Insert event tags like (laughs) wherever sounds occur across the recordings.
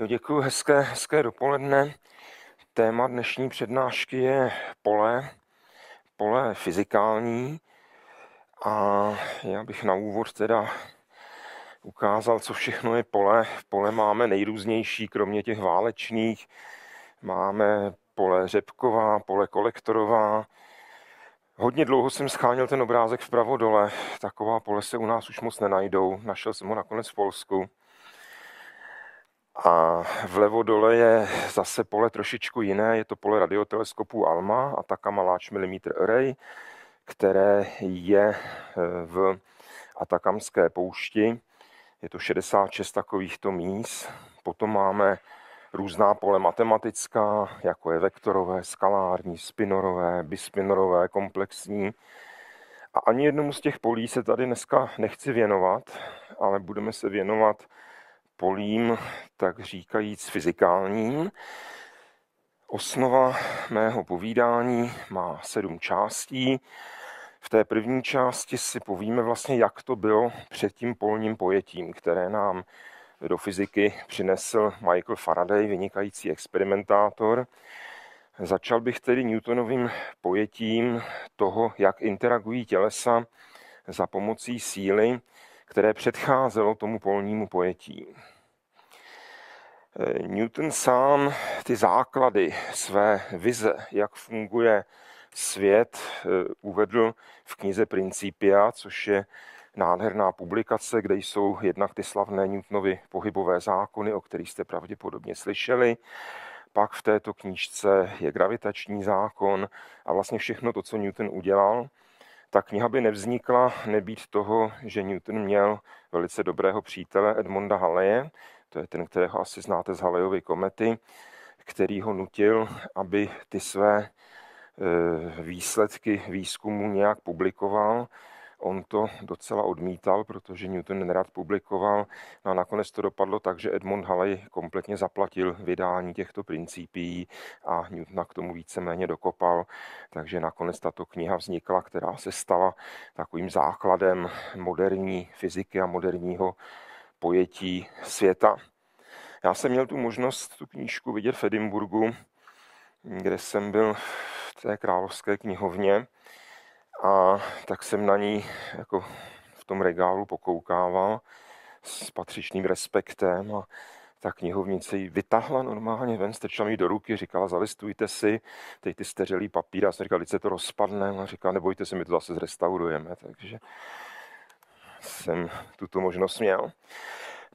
Jo, děkuji, hezké, hezké dopoledne. Téma dnešní přednášky je pole, pole fyzikální. A já bych na úvod teda ukázal, co všechno je pole. Pole máme nejrůznější, kromě těch válečných. Máme pole řepková, pole kolektorová. Hodně dlouho jsem scháněl ten obrázek vpravo dole. Taková pole se u nás už moc nenajdou. Našel jsem ho nakonec v Polsku. A vlevo dole je zase pole trošičku jiné, je to pole radioteleskopu ALMA a Takama Large Millimeter Array, které je e, v Atakamské poušti. Je to 66 takovýchto míst. Potom máme různá pole matematická, jako je vektorové, skalární, spinorové, bispinorové, komplexní. A ani jednomu z těch polí se tady dneska nechci věnovat, ale budeme se věnovat polím, tak říkajíc fyzikálním. Osnova mého povídání má sedm částí. V té první části si povíme vlastně, jak to bylo před tím polním pojetím, které nám do fyziky přinesl Michael Faraday, vynikající experimentátor. Začal bych tedy Newtonovým pojetím toho, jak interagují tělesa za pomocí síly, které předcházelo tomu polnímu pojetí. Newton sám ty základy své vize, jak funguje svět, eh, uvedl v knize Principia, což je nádherná publikace, kde jsou jednak ty slavné Newtonovy pohybové zákony, o kterých jste pravděpodobně slyšeli. Pak v této knížce je gravitační zákon a vlastně všechno to, co Newton udělal. Ta kniha by nevznikla nebýt toho, že Newton měl velice dobrého přítele Edmonda Halleje, to je ten, kterého asi znáte z Halejovy komety, který ho nutil, aby ty své e, výsledky výzkumu nějak publikoval. On to docela odmítal, protože Newton nerad publikoval. No a nakonec to dopadlo tak, že Edmund Halley kompletně zaplatil vydání těchto principí a Newtona k tomu víceméně dokopal. Takže nakonec tato kniha vznikla, která se stala takovým základem moderní fyziky a moderního pojetí světa. Já jsem měl tu možnost tu knížku vidět v Edimburgu, kde jsem byl v té královské knihovně a tak jsem na ní jako v tom regálu pokoukával s patřičným respektem a ta knihovnice ji vytáhla normálně ven, strčila mi do ruky, říkala, zalistujte si, teď ty steřelý papír, já jsem říkal, se to rozpadne, a říkala, nebojte se, my to zase zrestaurujeme, takže jsem tuto možnost měl.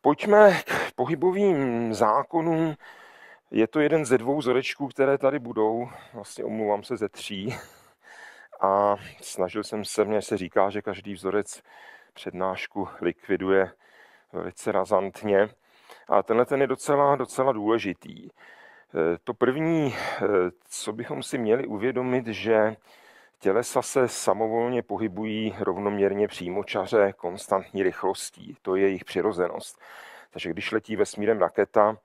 Pojďme k pohybovým zákonům. Je to jeden ze dvou vzorečků, které tady budou. Vlastně omluvám se ze tří. A snažil jsem se, mně se říká, že každý vzorec přednášku likviduje velice razantně. A tenhle ten je docela, docela důležitý. E, to první, e, co bychom si měli uvědomit, že Tělesa se samovolně pohybují rovnoměrně přímočaře konstantní rychlostí. To je jejich přirozenost. Takže když letí vesmírem raketa,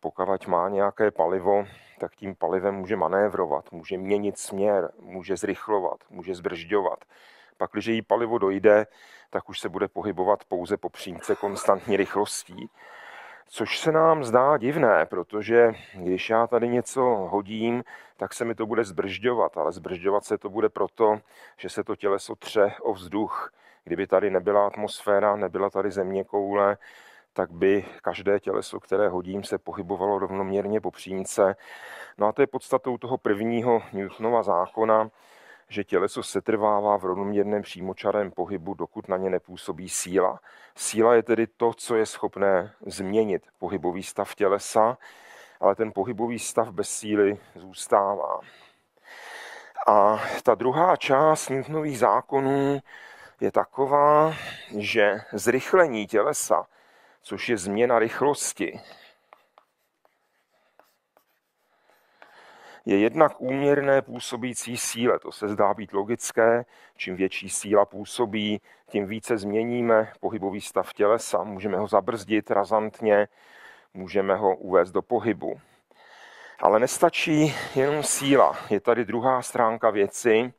pokud má nějaké palivo, tak tím palivem může manévrovat, může měnit směr, může zrychlovat, může zbržďovat. Pak, když její palivo dojde, tak už se bude pohybovat pouze po přímce konstantní rychlostí. Což se nám zdá divné, protože když já tady něco hodím, tak se mi to bude zbržďovat, ale zbržďovat se to bude proto, že se to těleso tře o vzduch. Kdyby tady nebyla atmosféra, nebyla tady země koule, tak by každé těleso, které hodím, se pohybovalo rovnoměrně po přímce. No a to je podstatou toho prvního Newtonova zákona, že těleso setrvává v rovnoměrném přímočarém pohybu, dokud na ně nepůsobí síla. Síla je tedy to, co je schopné změnit pohybový stav tělesa, ale ten pohybový stav bez síly zůstává. A ta druhá část Newtonových zákonů je taková, že zrychlení tělesa, což je změna rychlosti, je jednak úměrné působící síle. To se zdá být logické. Čím větší síla působí, tím více změníme pohybový stav tělesa. Můžeme ho zabrzdit razantně, můžeme ho uvést do pohybu. Ale nestačí jenom síla. Je tady druhá stránka věci.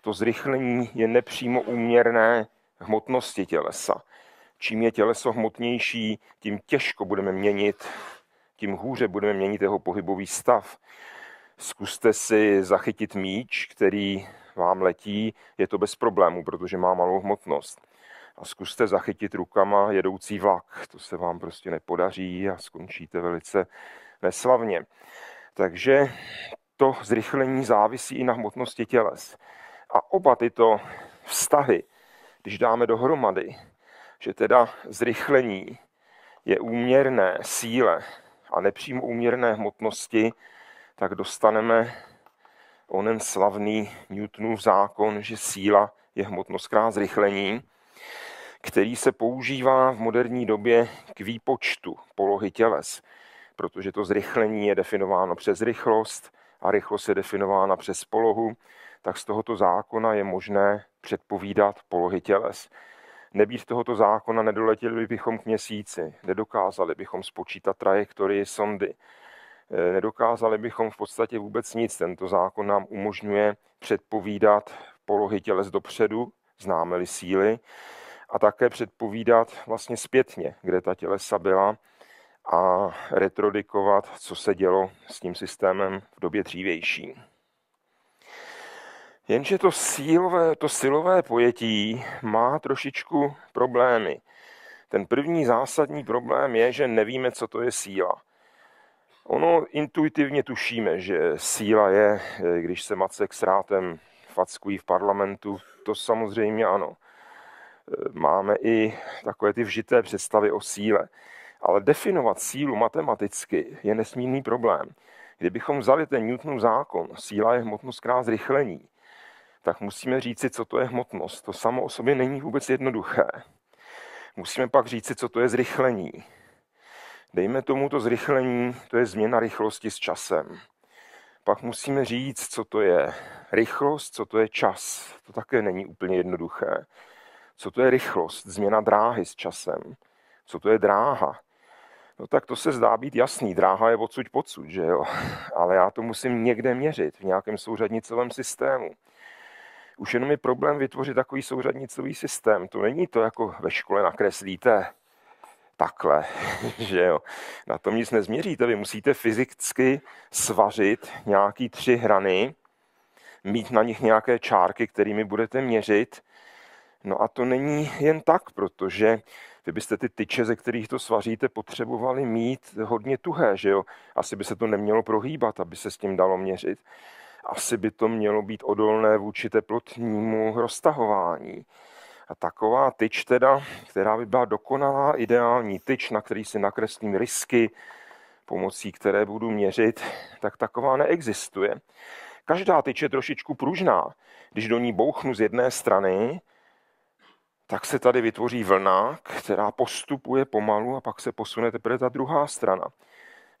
To zrychlení je nepřímo úměrné hmotnosti tělesa. Čím je těleso hmotnější, tím těžko budeme měnit, tím hůře budeme měnit jeho pohybový stav. Zkuste si zachytit míč, který vám letí, je to bez problémů, protože má malou hmotnost. A zkuste zachytit rukama jedoucí vlak, to se vám prostě nepodaří a skončíte velice neslavně. Takže to zrychlení závisí i na hmotnosti těles. A oba tyto vztahy, když dáme dohromady, že teda zrychlení je úměrné síle a nepřímo úměrné hmotnosti, tak dostaneme onen slavný Newtonův zákon, že síla je hmotnost krát zrychlení, který se používá v moderní době k výpočtu polohy těles, protože to zrychlení je definováno přes rychlost a rychlost je definována přes polohu, tak z tohoto zákona je možné předpovídat polohy těles. Nebýt tohoto zákona nedoletěli bychom k měsíci, nedokázali bychom spočítat trajektorii sondy, Nedokázali bychom v podstatě vůbec nic. Tento zákon nám umožňuje předpovídat polohy těles dopředu, známe-li síly, a také předpovídat vlastně zpětně, kde ta tělesa byla a retrodikovat, co se dělo s tím systémem v době dřívější. Jenže to silové, to silové pojetí má trošičku problémy. Ten první zásadní problém je, že nevíme, co to je síla. Ono intuitivně tušíme, že síla je, eh, když se Macek s Rátem fackují v parlamentu, to samozřejmě ano. Eh, máme i takové ty vžité představy o síle. Ale definovat sílu matematicky je nesmírný problém. Kdybychom vzali ten Newtonův zákon, síla je hmotnost krát zrychlení, tak musíme říci, co to je hmotnost. To samo o sobě není vůbec jednoduché. Musíme pak říci, co to je zrychlení. Dejme tomu to zrychlení, to je změna rychlosti s časem. Pak musíme říct, co to je rychlost, co to je čas. To také není úplně jednoduché. Co to je rychlost, změna dráhy s časem. Co to je dráha, No tak to se zdá být jasný, dráha je odsud pocud, že jo? (laughs) Ale já to musím někde měřit, v nějakém souřadnicovém systému. Už jenom je problém vytvořit takový souřadnicový systém. To není to, jako ve škole nakreslíte takhle, (laughs) že jo. Na tom nic nezměříte, vy musíte fyzicky svařit nějaký tři hrany, mít na nich nějaké čárky, kterými budete měřit. No a to není jen tak, protože vy byste ty tyče, ze kterých to svaříte, potřebovali mít hodně tuhé, že jo. Asi by se to nemělo prohýbat, aby se s tím dalo měřit. Asi by to mělo být odolné vůči teplotnímu roztahování taková tyč teda, která by byla dokonalá, ideální tyč, na který si nakreslím risky, pomocí které budu měřit, tak taková neexistuje. Každá tyč je trošičku pružná. Když do ní bouchnu z jedné strany, tak se tady vytvoří vlna, která postupuje pomalu a pak se posune teprve ta druhá strana.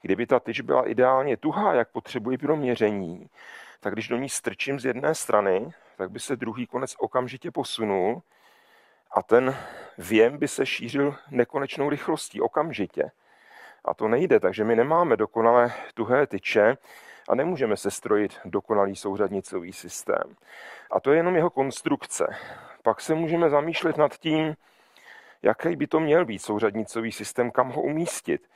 Kdyby ta tyč byla ideálně tuhá, jak potřebuji pro měření, tak když do ní strčím z jedné strany, tak by se druhý konec okamžitě posunul a ten věm by se šířil nekonečnou rychlostí okamžitě. A to nejde, takže my nemáme dokonalé tuhé tyče a nemůžeme se strojit dokonalý souřadnicový systém. A to je jenom jeho konstrukce. Pak se můžeme zamýšlet nad tím, jaký by to měl být souřadnicový systém, kam ho umístit.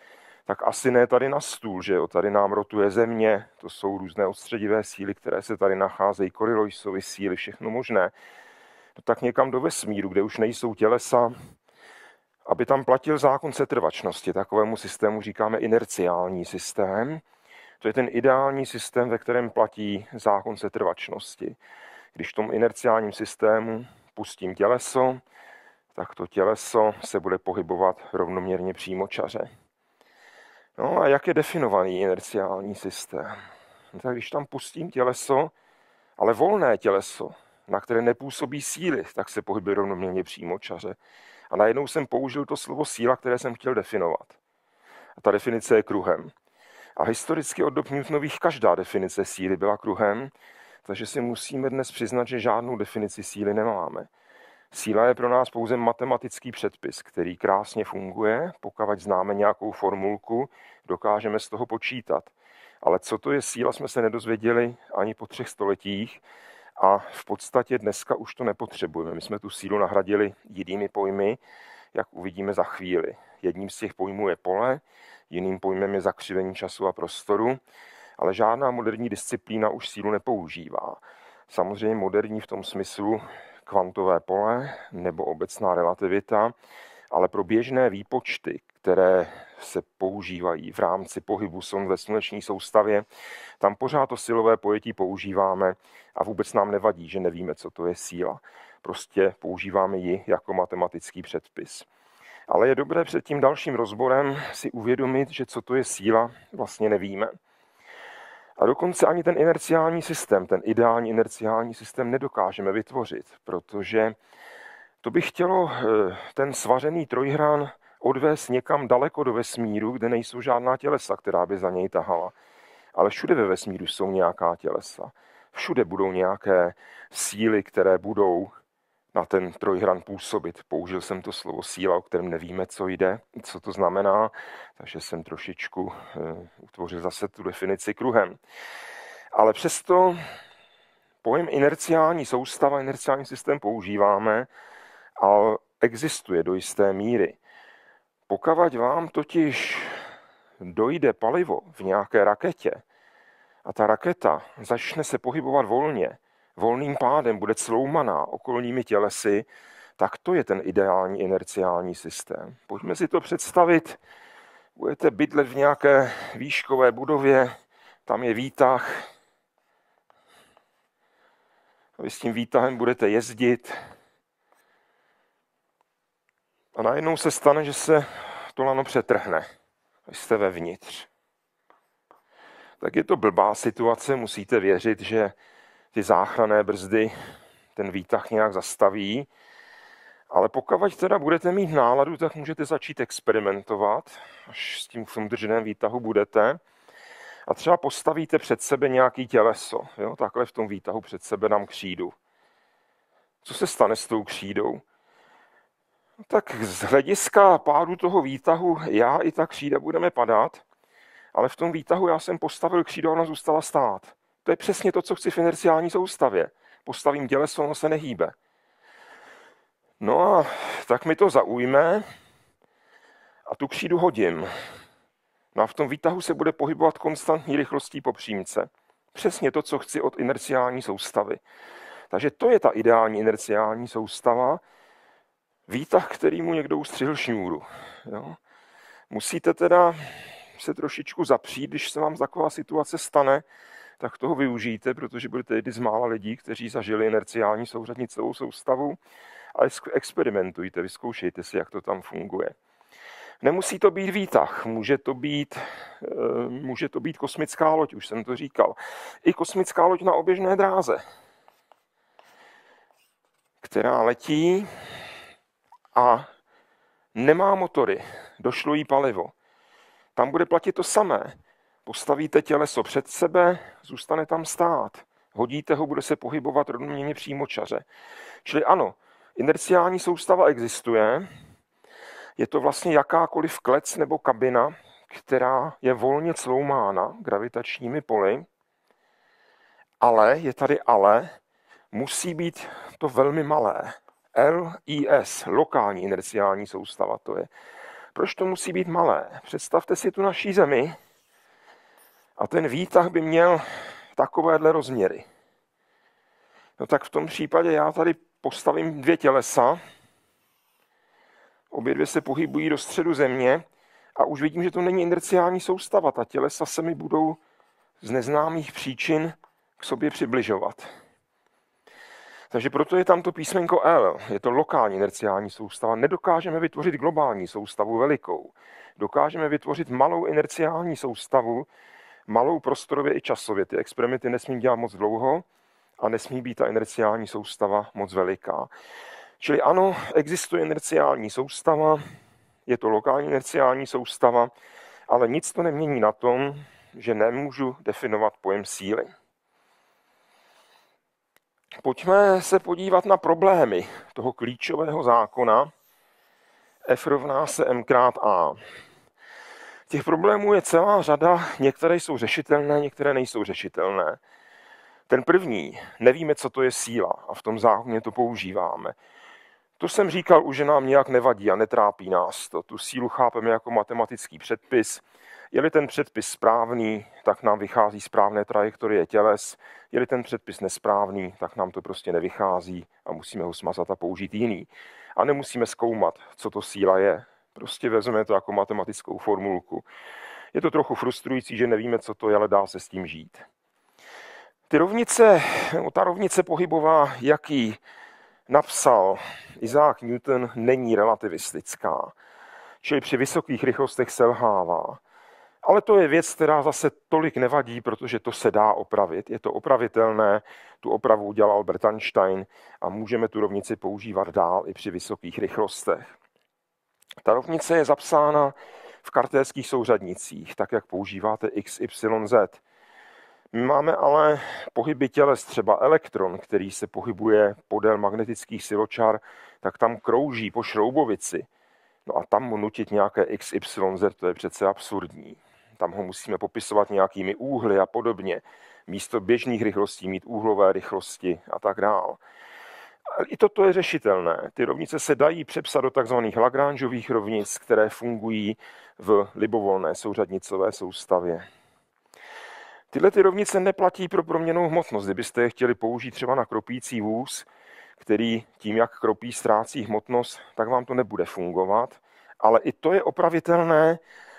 Tak asi ne tady na stůl, že jo? Tady nám rotuje země, to jsou různé odstředivé síly, které se tady nacházejí, Korilojsovy síly, všechno možné no tak někam do vesmíru, kde už nejsou tělesa, aby tam platil zákon setrvačnosti. Takovému systému říkáme inerciální systém. To je ten ideální systém, ve kterém platí zákon setrvačnosti. Když v tom inerciálním systému pustím těleso, tak to těleso se bude pohybovat rovnoměrně čaře. No a jak je definovaný inerciální systém? Tak když tam pustím těleso, ale volné těleso, na které nepůsobí síly, tak se pohybuje rovnoměrně čaře. A najednou jsem použil to slovo síla, které jsem chtěl definovat. A ta definice je kruhem. A historicky od dob Newtonových každá definice síly byla kruhem, takže si musíme dnes přiznat, že žádnou definici síly nemáme. Síla je pro nás pouze matematický předpis, který krásně funguje, pokud známe nějakou formulku, dokážeme z toho počítat. Ale co to je síla, jsme se nedozvěděli ani po třech stoletích a v podstatě dneska už to nepotřebujeme. My jsme tu sílu nahradili jinými pojmy, jak uvidíme za chvíli. Jedním z těch pojmů je pole, jiným pojmem je zakřivení času a prostoru, ale žádná moderní disciplína už sílu nepoužívá. Samozřejmě moderní v tom smyslu kvantové pole nebo obecná relativita, ale pro běžné výpočty, které se používají v rámci pohybu son ve sluneční soustavě, tam pořád to silové pojetí používáme a vůbec nám nevadí, že nevíme, co to je síla. Prostě používáme ji jako matematický předpis. Ale je dobré před tím dalším rozborem si uvědomit, že co to je síla, vlastně nevíme. A dokonce ani ten inerciální systém, ten ideální inerciální systém nedokážeme vytvořit, protože to by chtělo eh, ten svařený trojhrán odvést někam daleko do vesmíru, kde nejsou žádná tělesa, která by za něj tahala. Ale všude ve vesmíru jsou nějaká tělesa. Všude budou nějaké síly, které budou na ten trojhran působit. Použil jsem to slovo síla, o kterém nevíme, co jde, co to znamená, takže jsem trošičku eh, utvořil zase tu definici kruhem. Ale přesto pojem inerciální soustava, inerciální systém používáme, ale existuje do jisté míry. Pokud vám totiž dojde palivo v nějaké raketě a ta raketa začne se pohybovat volně, volným pádem bude sloumaná okolními tělesy, tak to je ten ideální inerciální systém. Pojďme si to představit. Budete bydlet v nějaké výškové budově, tam je výtah. Vy s tím výtahem budete jezdit, a najednou se stane, že se to lano přetrhne, když jste vevnitř. Tak je to blbá situace, musíte věřit, že ty záchranné brzdy ten výtah nějak zastaví. Ale pokud teda budete mít náladu, tak můžete začít experimentovat, až s tím v tom drženém výtahu budete. A třeba postavíte před sebe nějaký těleso, jo? takhle v tom výtahu před sebe dám křídu. Co se stane s tou křídou? tak z hlediska pádu toho výtahu já i ta křída budeme padat, ale v tom výtahu já jsem postavil křídlo a ona zůstala stát. To je přesně to, co chci v inerciální soustavě. Postavím těleso, ono se nehýbe. No a tak mi to zaujme a tu křídu hodím. No a v tom výtahu se bude pohybovat konstantní rychlostí po přímce. Přesně to, co chci od inerciální soustavy. Takže to je ta ideální inerciální soustava, výtah, který mu někdo ustřihl šňůru. Jo? Musíte teda se trošičku zapřít, když se vám taková situace stane, tak toho využijte, protože byli tedy z mála lidí, kteří zažili inerciální souřadnicovou celou soustavu a experimentujte, vyzkoušejte si, jak to tam funguje. Nemusí to být výtah, může to být, eh, může to být kosmická loď, už jsem to říkal. I kosmická loď na oběžné dráze, která letí a nemá motory, došlo jí palivo. Tam bude platit to samé. Postavíte těleso před sebe, zůstane tam stát. Hodíte ho, bude se pohybovat rovnoměrně čaře. Čili ano, inerciální soustava existuje. Je to vlastně jakákoliv klec nebo kabina, která je volně cloumána gravitačními poli. Ale, je tady ale, musí být to velmi malé. LIS, lokální inerciální soustava to je. Proč to musí být malé? Představte si tu naší zemi a ten výtah by měl takovéhle rozměry. No tak v tom případě já tady postavím dvě tělesa, obě dvě se pohybují do středu země a už vidím, že to není inerciální soustava. Ta tělesa se mi budou z neznámých příčin k sobě přibližovat. Takže proto je tam to písmenko L. Je to lokální inerciální soustava. Nedokážeme vytvořit globální soustavu velikou. Dokážeme vytvořit malou inerciální soustavu, malou prostorově i časově. Ty experimenty nesmí dělat moc dlouho a nesmí být ta inerciální soustava moc veliká. Čili ano, existuje inerciální soustava, je to lokální inerciální soustava, ale nic to nemění na tom, že nemůžu definovat pojem síly. Pojďme se podívat na problémy toho klíčového zákona F rovná se M krát A. Těch problémů je celá řada, některé jsou řešitelné, některé nejsou řešitelné. Ten první, nevíme, co to je síla a v tom zákoně to používáme. To jsem říkal už, že nám nějak nevadí a netrápí nás to. Tu sílu chápeme jako matematický předpis, je-li ten předpis správný, tak nám vychází správné trajektorie těles. Je-li ten předpis nesprávný, tak nám to prostě nevychází a musíme ho smazat a použít jiný. A nemusíme zkoumat, co to síla je. Prostě vezmeme to jako matematickou formulku. Je to trochu frustrující, že nevíme, co to je, ale dá se s tím žít. Ty rovnice, ta rovnice pohybová, jaký napsal Isaac Newton, není relativistická. Čili při vysokých rychlostech selhává. Ale to je věc, která zase tolik nevadí, protože to se dá opravit. Je to opravitelné, tu opravu udělal Einstein a můžeme tu rovnici používat dál i při vysokých rychlostech. Ta rovnice je zapsána v kartéských souřadnicích, tak jak používáte x, y, z. My máme ale pohyby těles, třeba elektron, který se pohybuje podél magnetických siločar, tak tam krouží po šroubovici. No a tam nutit nějaké x, y, z, to je přece absurdní tam ho musíme popisovat nějakými úhly a podobně. Místo běžných rychlostí mít úhlové rychlosti a tak dál. I toto je řešitelné. Ty rovnice se dají přepsat do tzv. Lagrangeových rovnic, které fungují v libovolné souřadnicové soustavě. Tyhle ty rovnice neplatí pro proměnou hmotnost. Kdybyste je chtěli použít třeba na kropící vůz, který tím, jak kropí, ztrácí hmotnost, tak vám to nebude fungovat. Ale i to je opravitelné,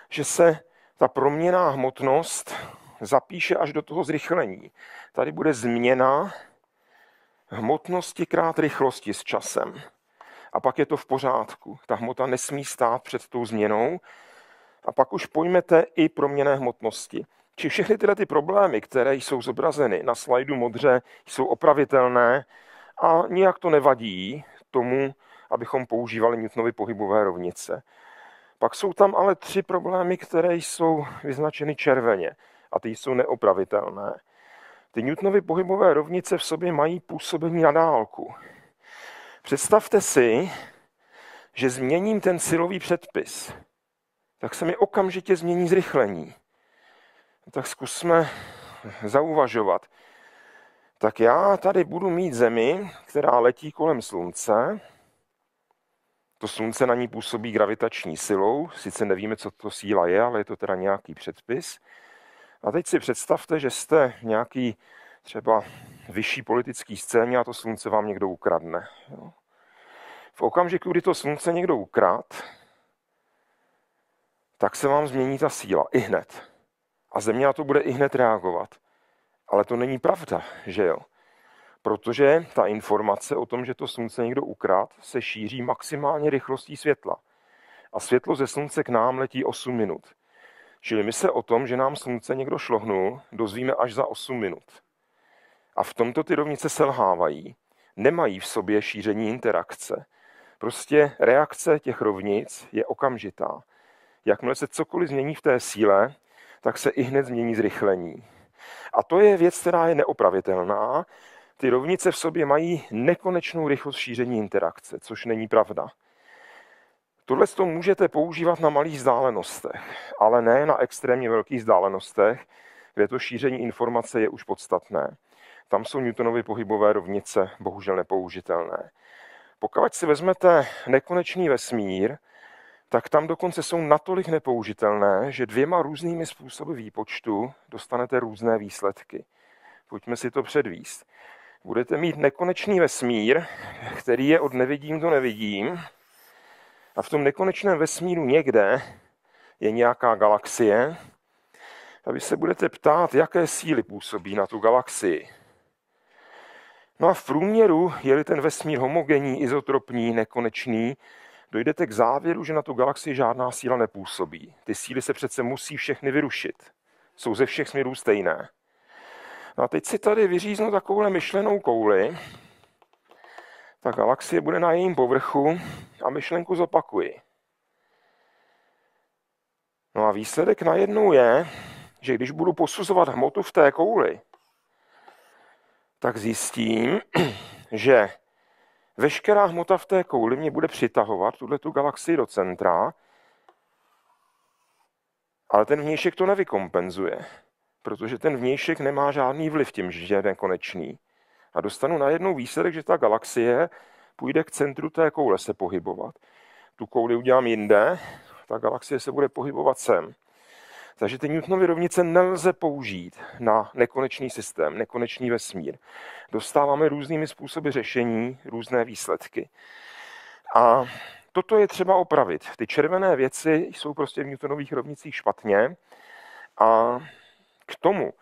že se ta proměná hmotnost zapíše až do toho zrychlení. Tady bude změna hmotnosti krát rychlosti s časem. A pak je to v pořádku. Ta hmota nesmí stát před tou změnou. A pak už pojmete i proměné hmotnosti. Či všechny tyhle ty problémy, které jsou zobrazeny na slajdu modře, jsou opravitelné a nijak to nevadí tomu, abychom používali Newtonovy pohybové rovnice. Pak jsou tam ale tři problémy, které jsou vyznačeny červeně a ty jsou neopravitelné. Ty Newtonovy pohybové rovnice v sobě mají působení na dálku. Představte si, že změním ten silový předpis, tak se mi okamžitě změní zrychlení. Tak zkusme zauvažovat. Tak já tady budu mít Zemi, která letí kolem Slunce, to slunce na ní působí gravitační silou, sice nevíme, co to síla je, ale je to teda nějaký předpis. A teď si představte, že jste nějaký třeba vyšší politický scéně a to slunce vám někdo ukradne. Jo? V okamžiku, kdy to slunce někdo ukrad, tak se vám změní ta síla i hned. A země na to bude i hned reagovat. Ale to není pravda, že jo? protože ta informace o tom, že to slunce někdo ukrad, se šíří maximálně rychlostí světla. A světlo ze slunce k nám letí 8 minut. Čili my se o tom, že nám slunce někdo šlohnul, dozvíme až za 8 minut. A v tomto ty rovnice selhávají, nemají v sobě šíření interakce. Prostě reakce těch rovnic je okamžitá. Jakmile se cokoliv změní v té síle, tak se i hned změní zrychlení. A to je věc, která je neopravitelná ty rovnice v sobě mají nekonečnou rychlost šíření interakce, což není pravda. Tohle to můžete používat na malých vzdálenostech, ale ne na extrémně velkých vzdálenostech, kde to šíření informace je už podstatné. Tam jsou Newtonovy pohybové rovnice bohužel nepoužitelné. Pokud si vezmete nekonečný vesmír, tak tam dokonce jsou natolik nepoužitelné, že dvěma různými způsoby výpočtu dostanete různé výsledky. Pojďme si to předvíst budete mít nekonečný vesmír, který je od nevidím do nevidím. A v tom nekonečném vesmíru někde je nějaká galaxie. A vy se budete ptát, jaké síly působí na tu galaxii. No a v průměru, je-li ten vesmír homogenní, izotropní, nekonečný, dojdete k závěru, že na tu galaxii žádná síla nepůsobí. Ty síly se přece musí všechny vyrušit. Jsou ze všech směrů stejné. No a teď si tady vyříznu takovouhle myšlenou kouli. Ta galaxie bude na jejím povrchu a myšlenku zopakuji. No a výsledek najednou je, že když budu posuzovat hmotu v té kouli, tak zjistím, (clears throat) že veškerá hmota v té kouli mě bude přitahovat tuhle tu galaxii do centra, ale ten vnějšek to nevykompenzuje protože ten vnějšek nemá žádný vliv tím, že je nekonečný. A dostanu najednou výsledek, že ta galaxie půjde k centru té koule se pohybovat. Tu kouli udělám jinde, ta galaxie se bude pohybovat sem. Takže ty Newtonovy rovnice nelze použít na nekonečný systém, nekonečný vesmír. Dostáváme různými způsoby řešení různé výsledky. A toto je třeba opravit. Ty červené věci jsou prostě v Newtonových rovnicích špatně a k tomu,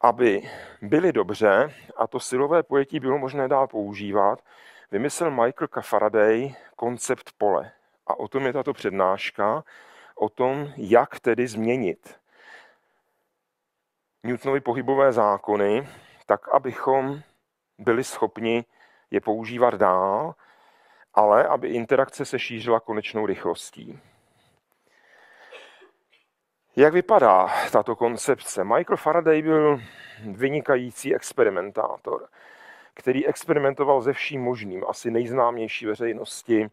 aby byly dobře a to silové pojetí bylo možné dál používat, vymyslel Michael Faraday koncept pole. A o tom je tato přednáška, o tom, jak tedy změnit Newtonovy pohybové zákony, tak abychom byli schopni je používat dál, ale aby interakce se šířila konečnou rychlostí. Jak vypadá tato koncepce? Michael Faraday byl vynikající experimentátor, který experimentoval ze vším možným. Asi nejznámější veřejnosti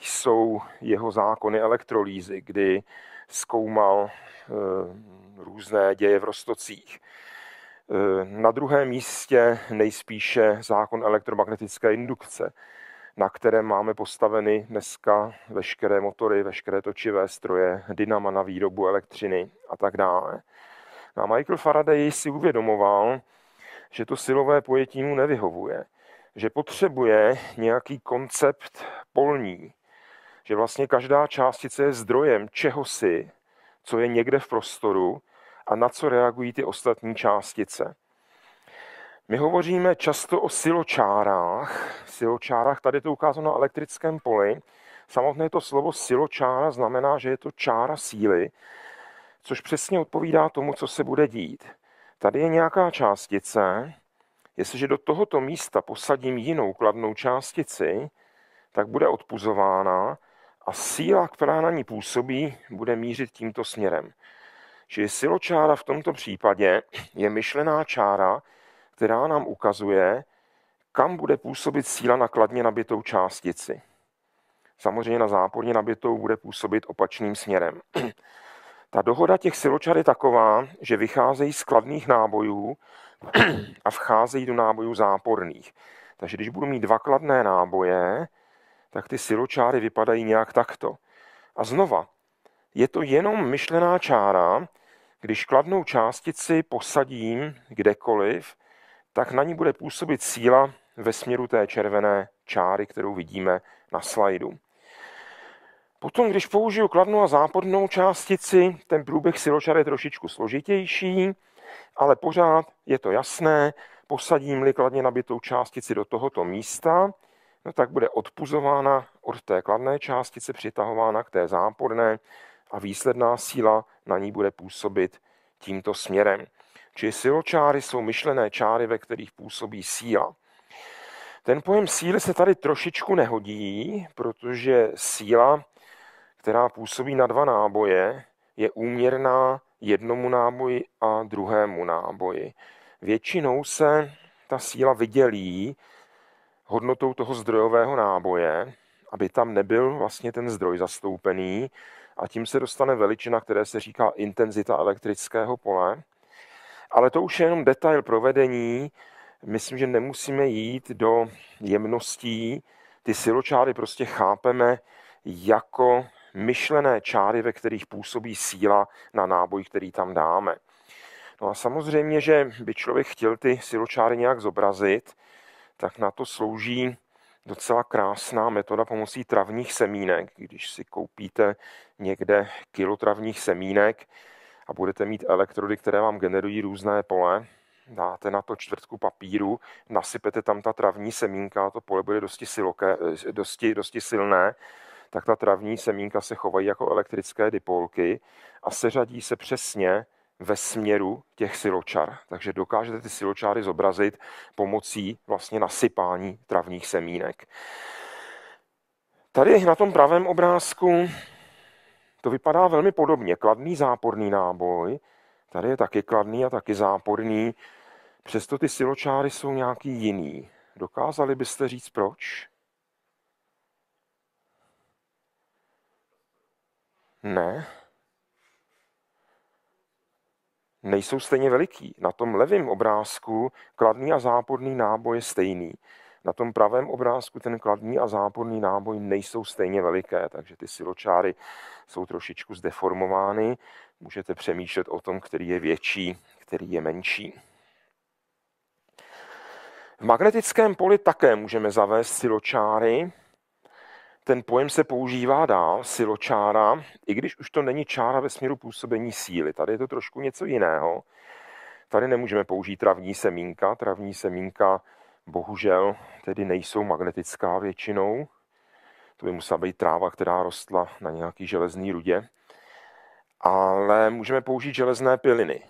jsou jeho zákony elektrolýzy, kdy zkoumal eh, různé děje v roztocích. Eh, na druhém místě nejspíše zákon elektromagnetické indukce, na kterém máme postaveny dneska veškeré motory, veškeré točivé stroje, dynama na výrobu elektřiny a tak dále. No a Michael Faraday si uvědomoval, že to silové pojetí mu nevyhovuje, že potřebuje nějaký koncept polní, že vlastně každá částice je zdrojem čehosi, co je někde v prostoru a na co reagují ty ostatní částice. My hovoříme často o siločárách. Siločárách, tady je to ukázáno na elektrickém poli. Samotné to slovo siločára znamená, že je to čára síly, což přesně odpovídá tomu, co se bude dít. Tady je nějaká částice, jestliže do tohoto místa posadím jinou kladnou částici, tak bude odpuzována a síla, která na ní působí, bude mířit tímto směrem. Čili siločára v tomto případě je myšlená čára, která nám ukazuje, kam bude působit síla na kladně nabitou částici. Samozřejmě na záporně nabitou bude působit opačným směrem. (clears throat) Ta dohoda těch siločar je taková, že vycházejí z kladných nábojů (clears throat) a vcházejí do nábojů záporných. Takže když budu mít dva kladné náboje, tak ty siločáry vypadají nějak takto. A znova, je to jenom myšlená čára, když kladnou částici posadím kdekoliv, tak na ní bude působit síla ve směru té červené čáry, kterou vidíme na slajdu. Potom, když použiju kladnou a zápornou částici, ten průběh siločar je trošičku složitější, ale pořád je to jasné. Posadím-li kladně nabitou částici do tohoto místa, no tak bude odpuzována od té kladné částice, přitahována k té záporné a výsledná síla na ní bude působit tímto směrem. Či siločáry jsou myšlené čáry, ve kterých působí síla. Ten pojem síly se tady trošičku nehodí, protože síla, která působí na dva náboje, je úměrná jednomu náboji a druhému náboji. Většinou se ta síla vydělí hodnotou toho zdrojového náboje, aby tam nebyl vlastně ten zdroj zastoupený a tím se dostane veličina, které se říká intenzita elektrického pole. Ale to už je jenom detail provedení. Myslím, že nemusíme jít do jemností. Ty siločáry prostě chápeme jako myšlené čáry, ve kterých působí síla na náboj, který tam dáme. No a samozřejmě, že by člověk chtěl ty siločáry nějak zobrazit, tak na to slouží docela krásná metoda pomocí travních semínek. Když si koupíte někde kilo travních semínek, a budete mít elektrody, které vám generují různé pole, dáte na to čtvrtku papíru, nasypete tam ta travní semínka, to pole bude dosti, siloké, eh, dosti, dosti silné, tak ta travní semínka se chovají jako elektrické dipolky a seřadí se přesně ve směru těch siločar. Takže dokážete ty siločáry zobrazit pomocí vlastně nasypání travních semínek. Tady na tom pravém obrázku to vypadá velmi podobně. Kladný záporný náboj, tady je taky kladný a taky záporný, přesto ty siločáry jsou nějaký jiný. Dokázali byste říct proč? Ne. Nejsou stejně veliký. Na tom levém obrázku kladný a záporný náboj je stejný. Na tom pravém obrázku ten kladný a záporný náboj nejsou stejně veliké, takže ty siločáry jsou trošičku zdeformovány. Můžete přemýšlet o tom, který je větší, který je menší. V magnetickém poli také můžeme zavést siločáry. Ten pojem se používá dál, siločára, i když už to není čára ve směru působení síly. Tady je to trošku něco jiného. Tady nemůžeme použít travní semínka. Travní semínka bohužel tedy nejsou magnetická většinou. To by musela být tráva, která rostla na nějaký železný rudě. Ale můžeme použít železné piliny.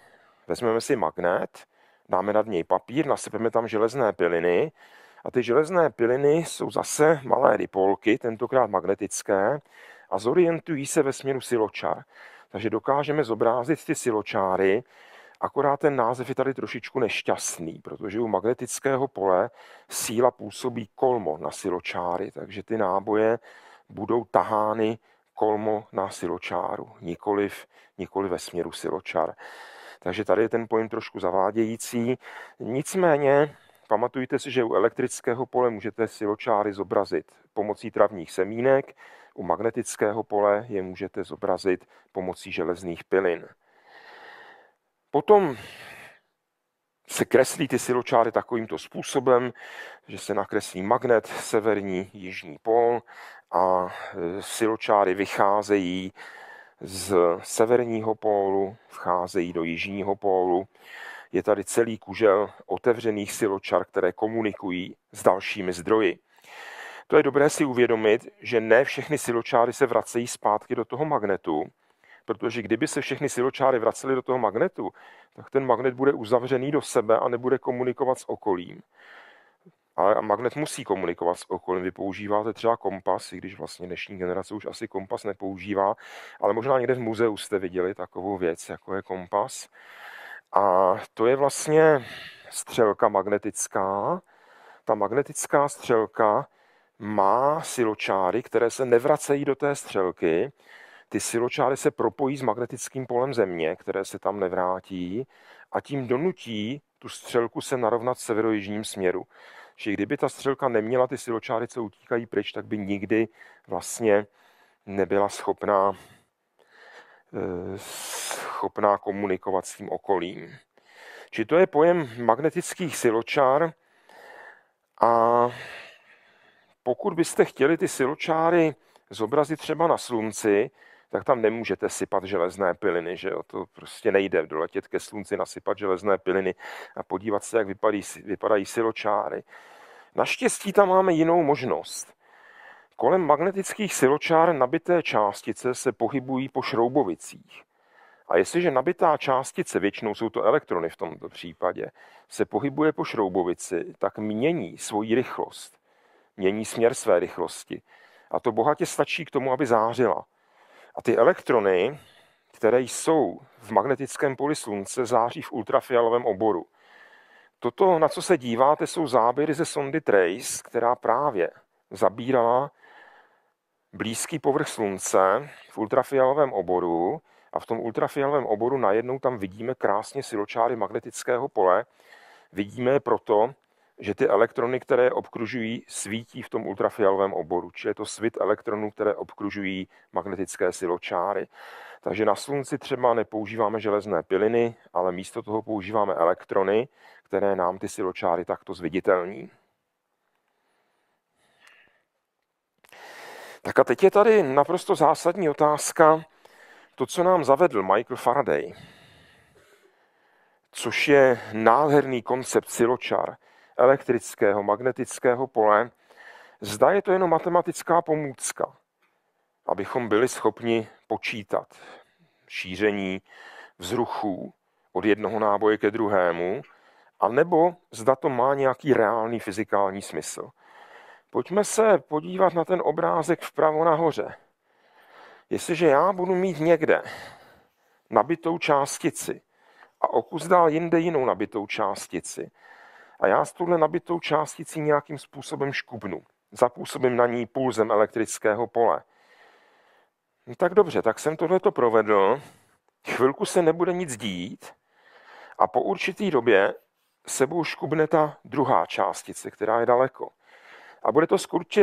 Vezmeme si magnet, dáme nad něj papír, nasypeme tam železné piliny a ty železné piliny jsou zase malé rypolky, tentokrát magnetické, a zorientují se ve směru siločar. Takže dokážeme zobrazit ty siločáry, Akorát ten název je tady trošičku nešťastný, protože u magnetického pole síla působí kolmo na siločáry, takže ty náboje budou tahány kolmo na siločáru, nikoliv, nikoliv ve směru siločár. Takže tady je ten pojem trošku zavádějící. Nicméně pamatujte si, že u elektrického pole můžete siločáry zobrazit pomocí travních semínek, u magnetického pole je můžete zobrazit pomocí železných pilin. Potom se kreslí ty siločáry takovýmto způsobem, že se nakreslí magnet, severní, jižní pól a e, siločáry vycházejí z severního pólu, vcházejí do jižního pólu. Je tady celý kužel otevřených siločar, které komunikují s dalšími zdroji. To je dobré si uvědomit, že ne všechny siločáry se vracejí zpátky do toho magnetu, protože kdyby se všechny siročáry vracely do toho magnetu, tak ten magnet bude uzavřený do sebe a nebude komunikovat s okolím. Ale magnet musí komunikovat s okolím. Vy používáte třeba kompas, i když vlastně dnešní generace už asi kompas nepoužívá, ale možná někde v muzeu jste viděli takovou věc, jako je kompas. A to je vlastně střelka magnetická. Ta magnetická střelka má siločáry, které se nevracejí do té střelky, ty siločáry se propojí s magnetickým polem Země, které se tam nevrátí a tím donutí tu střelku se narovnat v severojižním směru. Že kdyby ta střelka neměla ty siločáry, co utíkají pryč, tak by nikdy vlastně nebyla schopná, eh, schopná komunikovat s tím okolím. Či to je pojem magnetických siločár a pokud byste chtěli ty siločáry zobrazit třeba na slunci, tak tam nemůžete sypat železné piliny, že jo? to prostě nejde doletět ke slunci, nasypat železné piliny a podívat se, jak vypadají, vypadají siločáry. Naštěstí tam máme jinou možnost. Kolem magnetických siločár nabité částice se pohybují po šroubovicích. A jestliže nabitá částice, většinou jsou to elektrony v tomto případě, se pohybuje po šroubovici, tak mění svoji rychlost. Mění směr své rychlosti. A to bohatě stačí k tomu, aby zářila. A ty elektrony, které jsou v magnetickém poli Slunce, září v ultrafialovém oboru. Toto, na co se díváte, jsou záběry ze sondy TRACE, která právě zabírala blízký povrch Slunce v ultrafialovém oboru a v tom ultrafialovém oboru najednou tam vidíme krásně siločáry magnetického pole. Vidíme je proto, že ty elektrony, které obkružují, svítí v tom ultrafialovém oboru, čili je to svit elektronů, které obkružují magnetické siločáry. Takže na Slunci třeba nepoužíváme železné piliny, ale místo toho používáme elektrony, které nám ty siločáry takto zviditelní. Tak a teď je tady naprosto zásadní otázka, to, co nám zavedl Michael Faraday, což je nádherný koncept siločar, elektrického, magnetického pole, zda je to jenom matematická pomůcka, abychom byli schopni počítat šíření vzruchů od jednoho náboje ke druhému, a nebo zda to má nějaký reálný fyzikální smysl. Pojďme se podívat na ten obrázek vpravo nahoře. Jestliže já budu mít někde nabitou částici a okus dál jinde jinou nabitou částici, a já s tuhle nabitou částicí nějakým způsobem škubnu. Zapůsobím na ní pulzem elektrického pole. No tak dobře, tak jsem tohle to provedl. Chvilku se nebude nic dít a po určitý době sebou škubne ta druhá částice, která je daleko. A bude to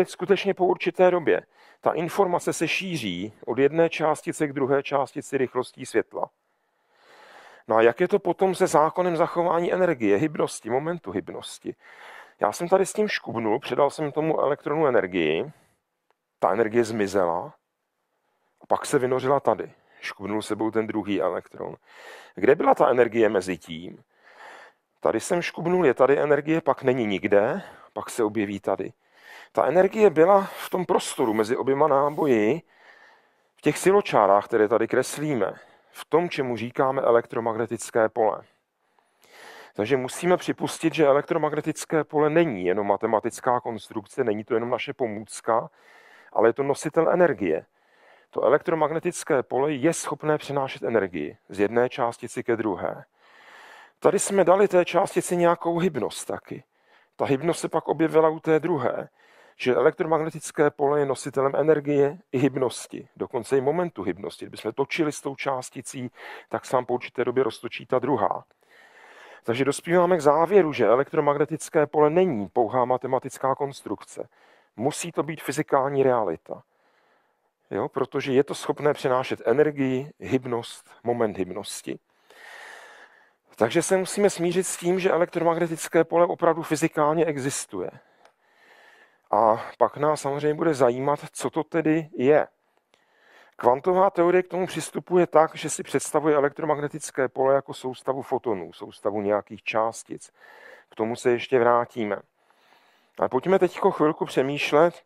skutečně po určité době. Ta informace se šíří od jedné částice k druhé částici rychlostí světla. No a jak je to potom se zákonem zachování energie, hybnosti, momentu hybnosti? Já jsem tady s tím škubnul, předal jsem tomu elektronu energii, ta energie zmizela a pak se vynořila tady. Škubnul sebou ten druhý elektron. Kde byla ta energie mezi tím? Tady jsem škubnul, je tady energie, pak není nikde, pak se objeví tady. Ta energie byla v tom prostoru mezi oběma náboji, v těch siločárách, které tady kreslíme v tom, čemu říkáme elektromagnetické pole. Takže musíme připustit, že elektromagnetické pole není jenom matematická konstrukce, není to jenom naše pomůcka, ale je to nositel energie. To elektromagnetické pole je schopné přenášet energii z jedné částici ke druhé. Tady jsme dali té částici nějakou hybnost taky. Ta hybnost se pak objevila u té druhé že elektromagnetické pole je nositelem energie i hybnosti, dokonce i momentu hybnosti. Kdybychom točili s tou částicí, tak se vám po určité době roztočí ta druhá. Takže dospíváme k závěru, že elektromagnetické pole není pouhá matematická konstrukce. Musí to být fyzikální realita. Jo? Protože je to schopné přenášet energii, hybnost, moment hybnosti. Takže se musíme smířit s tím, že elektromagnetické pole opravdu fyzikálně existuje. A pak nás samozřejmě bude zajímat, co to tedy je. Kvantová teorie k tomu přistupuje tak, že si představuje elektromagnetické pole jako soustavu fotonů, soustavu nějakých částic. K tomu se ještě vrátíme. Ale pojďme teď chvilku přemýšlet,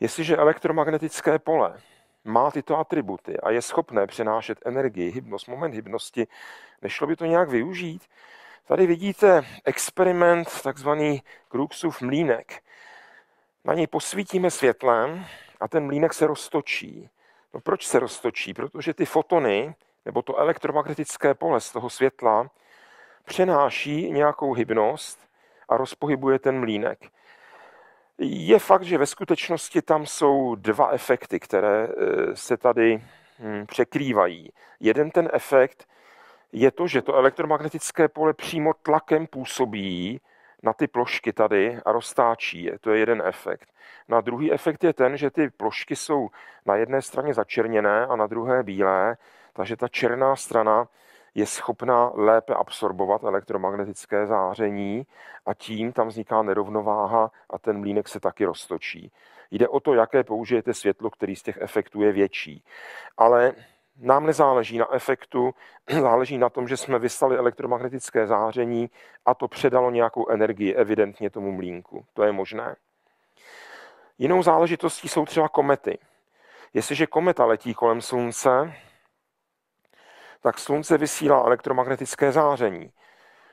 jestliže elektromagnetické pole má tyto atributy a je schopné přenášet energii, hybnost, moment hybnosti, nešlo by to nějak využít? Tady vidíte experiment, takzvaný Kruxův mlínek na něj posvítíme světlem a ten mlínek se roztočí. No proč se roztočí? Protože ty fotony, nebo to elektromagnetické pole z toho světla, přenáší nějakou hybnost a rozpohybuje ten mlínek. Je fakt, že ve skutečnosti tam jsou dva efekty, které eh, se tady hm, překrývají. Jeden ten efekt je to, že to elektromagnetické pole přímo tlakem působí na ty plošky tady a roztáčí je. To je jeden efekt. Na no druhý efekt je ten, že ty plošky jsou na jedné straně začerněné a na druhé bílé, takže ta černá strana je schopná lépe absorbovat elektromagnetické záření a tím tam vzniká nerovnováha a ten mlínek se taky roztočí. Jde o to, jaké použijete světlo, který z těch efektů je větší. Ale nám nezáleží na efektu, (clears throat) záleží na tom, že jsme vyslali elektromagnetické záření a to předalo nějakou energii evidentně tomu mlínku. To je možné. Jinou záležitostí jsou třeba komety. Jestliže kometa letí kolem Slunce, tak Slunce vysílá elektromagnetické záření.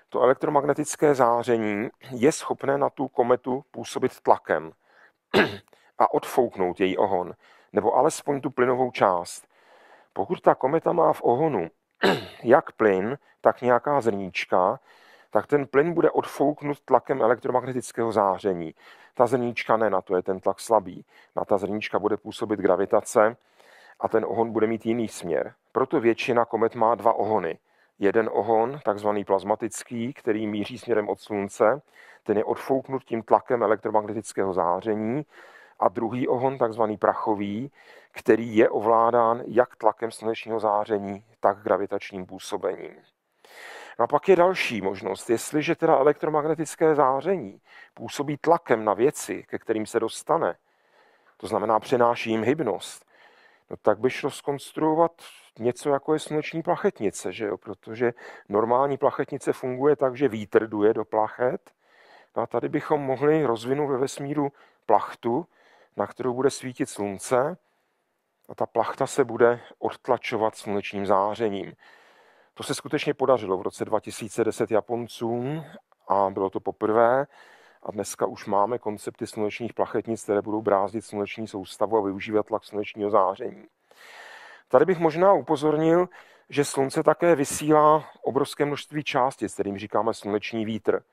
To elektromagnetické záření je schopné na tu kometu působit tlakem (clears throat) a odfouknout její ohon, nebo alespoň tu plynovou část. Pokud ta kometa má v ohonu (clears throat) jak plyn, tak nějaká zrníčka, tak ten plyn bude odfouknut tlakem elektromagnetického záření. Ta zrníčka ne, na to je ten tlak slabý. Na ta zrníčka bude působit gravitace a ten ohon bude mít jiný směr. Proto většina komet má dva ohony. Jeden ohon, takzvaný plazmatický, který míří směrem od Slunce, ten je odfouknut tím tlakem elektromagnetického záření a druhý ohon, takzvaný prachový, který je ovládán jak tlakem slunečního záření, tak gravitačním působením. No a pak je další možnost, jestliže teda elektromagnetické záření působí tlakem na věci, ke kterým se dostane, to znamená přenáší jim hybnost, no tak by šlo skonstruovat něco jako je sluneční plachetnice, že jo? protože normální plachetnice funguje tak, že vítr duje do plachet, no a tady bychom mohli rozvinout ve vesmíru plachtu, na kterou bude svítit slunce, a ta plachta se bude odtlačovat slunečním zářením. To se skutečně podařilo v roce 2010 Japoncům a bylo to poprvé. A dneska už máme koncepty slunečních plachetnic, které budou brázdit sluneční soustavu a využívat tlak slunečního záření. Tady bych možná upozornil, že slunce také vysílá obrovské množství částic, kterým říkáme sluneční vítr.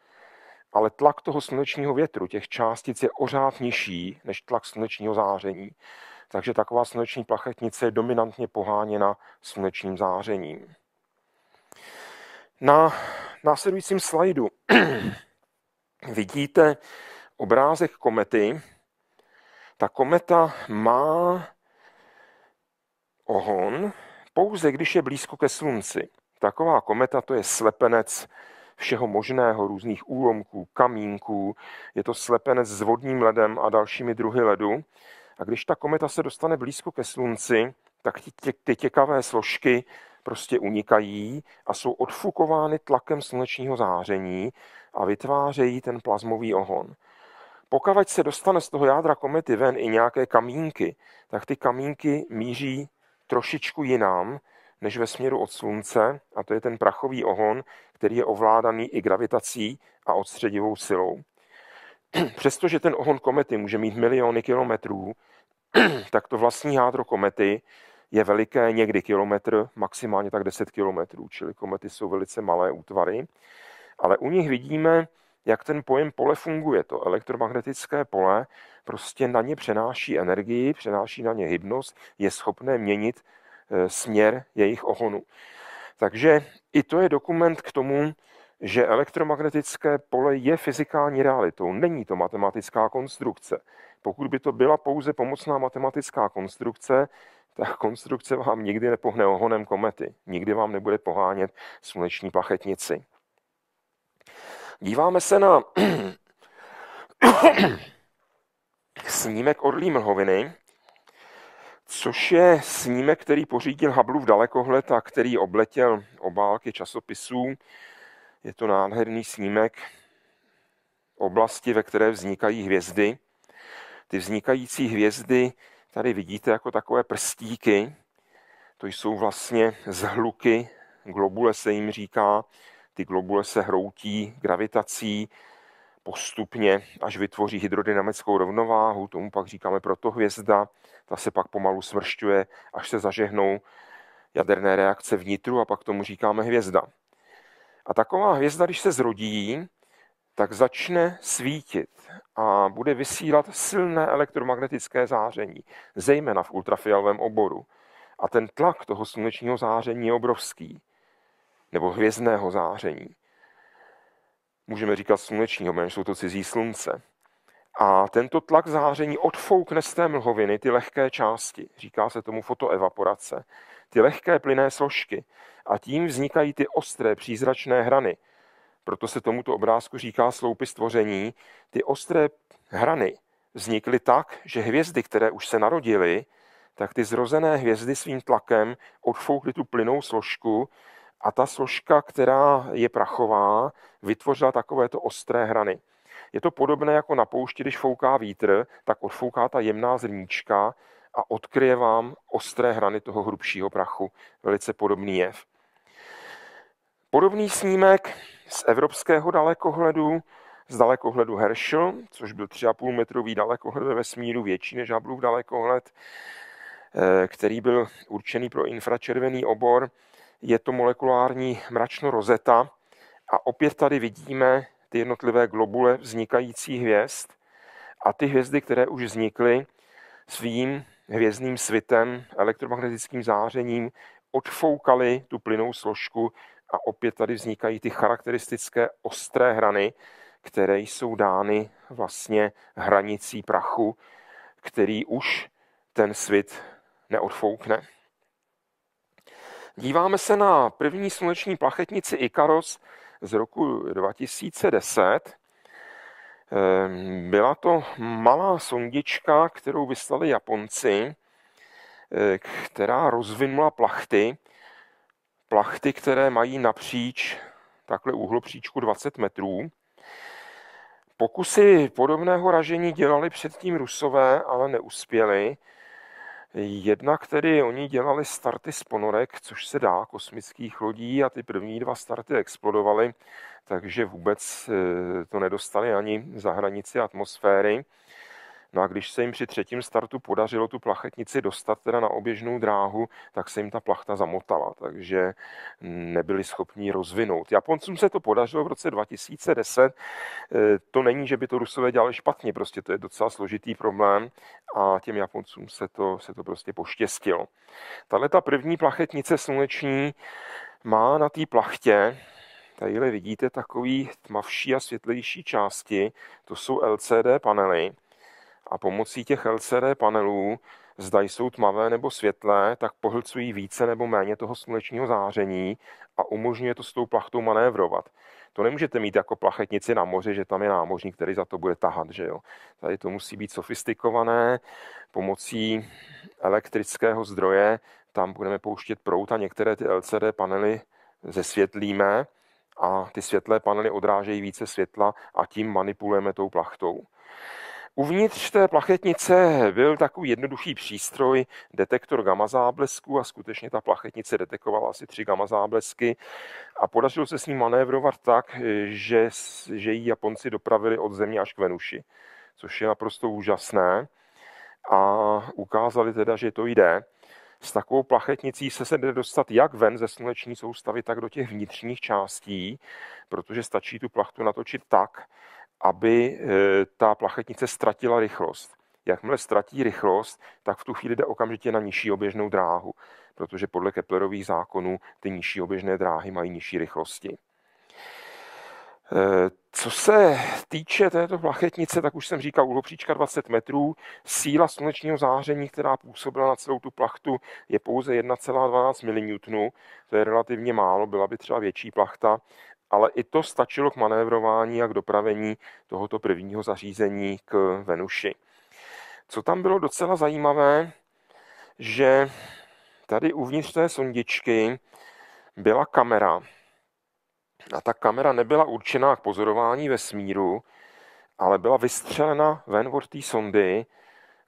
Ale tlak toho slunečního větru, těch částic, je ořád nižší než tlak slunečního záření takže taková sluneční plachetnice je dominantně poháněna slunečním zářením. Na následujícím slajdu (clears throat) vidíte obrázek komety. Ta kometa má ohon pouze, když je blízko ke slunci. Taková kometa to je slepenec všeho možného, různých úlomků, kamínků. Je to slepenec s vodním ledem a dalšími druhy ledu. A když ta kometa se dostane blízko ke Slunci, tak ty, ty, ty těkavé složky prostě unikají a jsou odfukovány tlakem slunečního záření a vytvářejí ten plazmový ohon. Pokud se dostane z toho jádra komety ven i nějaké kamínky, tak ty kamínky míří trošičku jinam než ve směru od slunce, a to je ten prachový ohon, který je ovládaný i gravitací a odstředivou silou. (clears throat) přestože ten ohon komety může mít miliony kilometrů, (clears throat) tak to vlastní jádro komety je veliké někdy kilometr, maximálně tak 10 kilometrů, čili komety jsou velice malé útvary. Ale u nich vidíme, jak ten pojem pole funguje. To elektromagnetické pole prostě na ně přenáší energii, přenáší na ně hybnost, je schopné měnit eh, směr jejich ohonu. Takže i to je dokument k tomu, že elektromagnetické pole je fyzikální realitou, není to matematická konstrukce. Pokud by to byla pouze pomocná matematická konstrukce, ta konstrukce vám nikdy nepohne ohonem komety, nikdy vám nebude pohánět sluneční plachetnici. Díváme se na (coughs) snímek orlí mlhoviny, což je snímek, který pořídil Hubble v dalekohled a který obletěl obálky časopisů je to nádherný snímek oblasti, ve které vznikají hvězdy. Ty vznikající hvězdy tady vidíte jako takové prstíky. To jsou vlastně zhluky, globule se jim říká. Ty globule se hroutí gravitací postupně, až vytvoří hydrodynamickou rovnováhu, tomu pak říkáme proto hvězda. ta se pak pomalu smršťuje, až se zažehnou jaderné reakce vnitru a pak tomu říkáme hvězda. A taková hvězda, když se zrodí, tak začne svítit a bude vysílat silné elektromagnetické záření, zejména v ultrafialovém oboru. A ten tlak toho slunečního záření je obrovský, nebo hvězdného záření. Můžeme říkat slunečního, protože jsou to cizí slunce. A tento tlak záření odfoukne z té mlhoviny ty lehké části, říká se tomu fotoevaporace, ty lehké plyné složky a tím vznikají ty ostré přízračné hrany. Proto se tomuto obrázku říká sloupy stvoření. Ty ostré hrany vznikly tak, že hvězdy, které už se narodily, tak ty zrozené hvězdy svým tlakem odfoukly tu plynou složku a ta složka, která je prachová, vytvořila takovéto ostré hrany. Je to podobné jako na poušti, když fouká vítr, tak odfouká ta jemná zrníčka a odkryje vám ostré hrany toho hrubšího prachu. Velice podobný jev. Podobný snímek z evropského dalekohledu, z dalekohledu Herschel, což byl 3,5 metrový dalekohled ve vesmíru, větší než Hubbleův dalekohled, eh, který byl určený pro infračervený obor, je to molekulární mračno rozeta. A opět tady vidíme ty jednotlivé globule vznikající hvězd a ty hvězdy, které už vznikly svým hvězdným svitem, elektromagnetickým zářením, odfoukaly tu plynou složku a opět tady vznikají ty charakteristické ostré hrany, které jsou dány vlastně hranicí prachu, který už ten svit neodfoukne. Díváme se na první sluneční plachetnici Ikaros z roku 2010. Ehm, byla to malá sondička, kterou vyslali Japonci, eh, která rozvinula plachty plachty, které mají napříč takhle úhlopříčku 20 metrů. Pokusy podobného ražení dělali předtím rusové, ale neuspěli. Jednak tedy oni dělali starty z ponorek, což se dá, kosmických lodí a ty první dva starty explodovaly, takže vůbec eh, to nedostali ani za hranici atmosféry. No a když se jim při třetím startu podařilo tu plachetnici dostat teda na oběžnou dráhu, tak se jim ta plachta zamotala, takže nebyli schopni rozvinout. Japoncům se to podařilo v roce 2010. Eh, to není, že by to Rusové dělali špatně, prostě to je docela složitý problém a těm Japoncům se to, se to prostě poštěstilo. Tahle ta první plachetnice sluneční má na té plachtě Tadyhle vidíte takový tmavší a světlejší části, to jsou LCD panely a pomocí těch LCD panelů, zda jsou tmavé nebo světlé, tak pohlcují více nebo méně toho slunečního záření a umožňuje to s tou plachtou manévrovat. To nemůžete mít jako plachetnici na moři, že tam je námořník, který za to bude tahat, že jo. Tady to musí být sofistikované pomocí elektrického zdroje, tam budeme pouštět prout a některé ty LCD panely zesvětlíme a ty světlé panely odrážejí více světla a tím manipulujeme tou plachtou. Uvnitř té plachetnice byl takový jednoduchý přístroj, detektor gamma záblesku a skutečně ta plachetnice detekovala asi tři gamma záblesky a podařilo se s ním manévrovat tak, že, že ji Japonci dopravili od Země až k Venuši, což je naprosto úžasné a ukázali teda, že to jde. S takovou plachetnicí se se jde dostat jak ven ze sluneční soustavy, tak do těch vnitřních částí, protože stačí tu plachtu natočit tak, aby eh, ta plachetnice ztratila rychlost. Jakmile ztratí rychlost, tak v tu chvíli jde okamžitě na nižší oběžnou dráhu, protože podle Keplerových zákonů ty nižší oběžné dráhy mají nižší rychlosti. Eh, co se týče této plachetnice, tak už jsem říkal, úhlopříčka 20 metrů, síla slunečního záření, která působila na celou tu plachtu, je pouze 1,12 mN, to je relativně málo, byla by třeba větší plachta, ale i to stačilo k manévrování a k dopravení tohoto prvního zařízení k Venuši. Co tam bylo docela zajímavé, že tady uvnitř té sondičky byla kamera. A ta kamera nebyla určená k pozorování vesmíru, ale byla vystřelena ven od té sondy,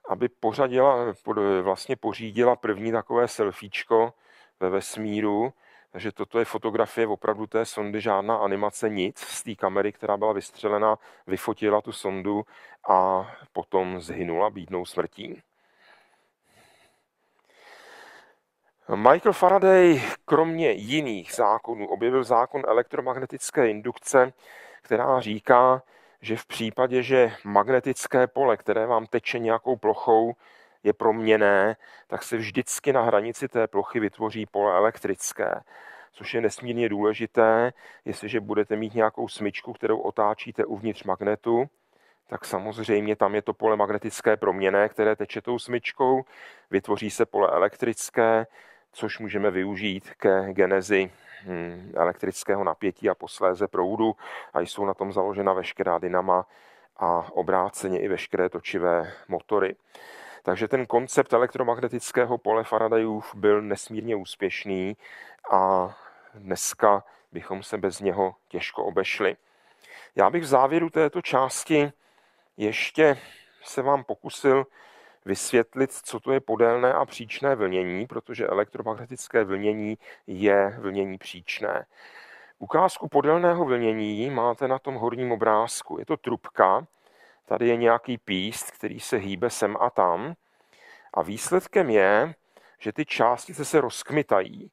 aby pořadila, vlastně pořídila první takové selfiečko ve vesmíru, takže toto je fotografie opravdu té sondy, žádná animace, nic z té kamery, která byla vystřelena, vyfotila tu sondu a potom zhynula bídnou smrtí. Michael Faraday kromě jiných zákonů objevil zákon elektromagnetické indukce, která říká, že v případě, že magnetické pole, které vám teče nějakou plochou, je proměné, tak se vždycky na hranici té plochy vytvoří pole elektrické což je nesmírně důležité. Jestliže budete mít nějakou smyčku, kterou otáčíte uvnitř magnetu, tak samozřejmě tam je to pole magnetické proměné, které teče tou smyčkou, vytvoří se pole elektrické, což můžeme využít ke genezi hm, elektrického napětí a posléze proudu a jsou na tom založena veškerá dynama a obráceně i veškeré točivé motory. Takže ten koncept elektromagnetického pole Faradayův byl nesmírně úspěšný a dneska bychom se bez něho těžko obešli. Já bych v závěru této části ještě se vám pokusil vysvětlit, co to je podélné a příčné vlnění, protože elektromagnetické vlnění je vlnění příčné. Ukázku podélného vlnění máte na tom horním obrázku. Je to trubka, Tady je nějaký píst, který se hýbe sem a tam. A výsledkem je, že ty částice se rozkmitají.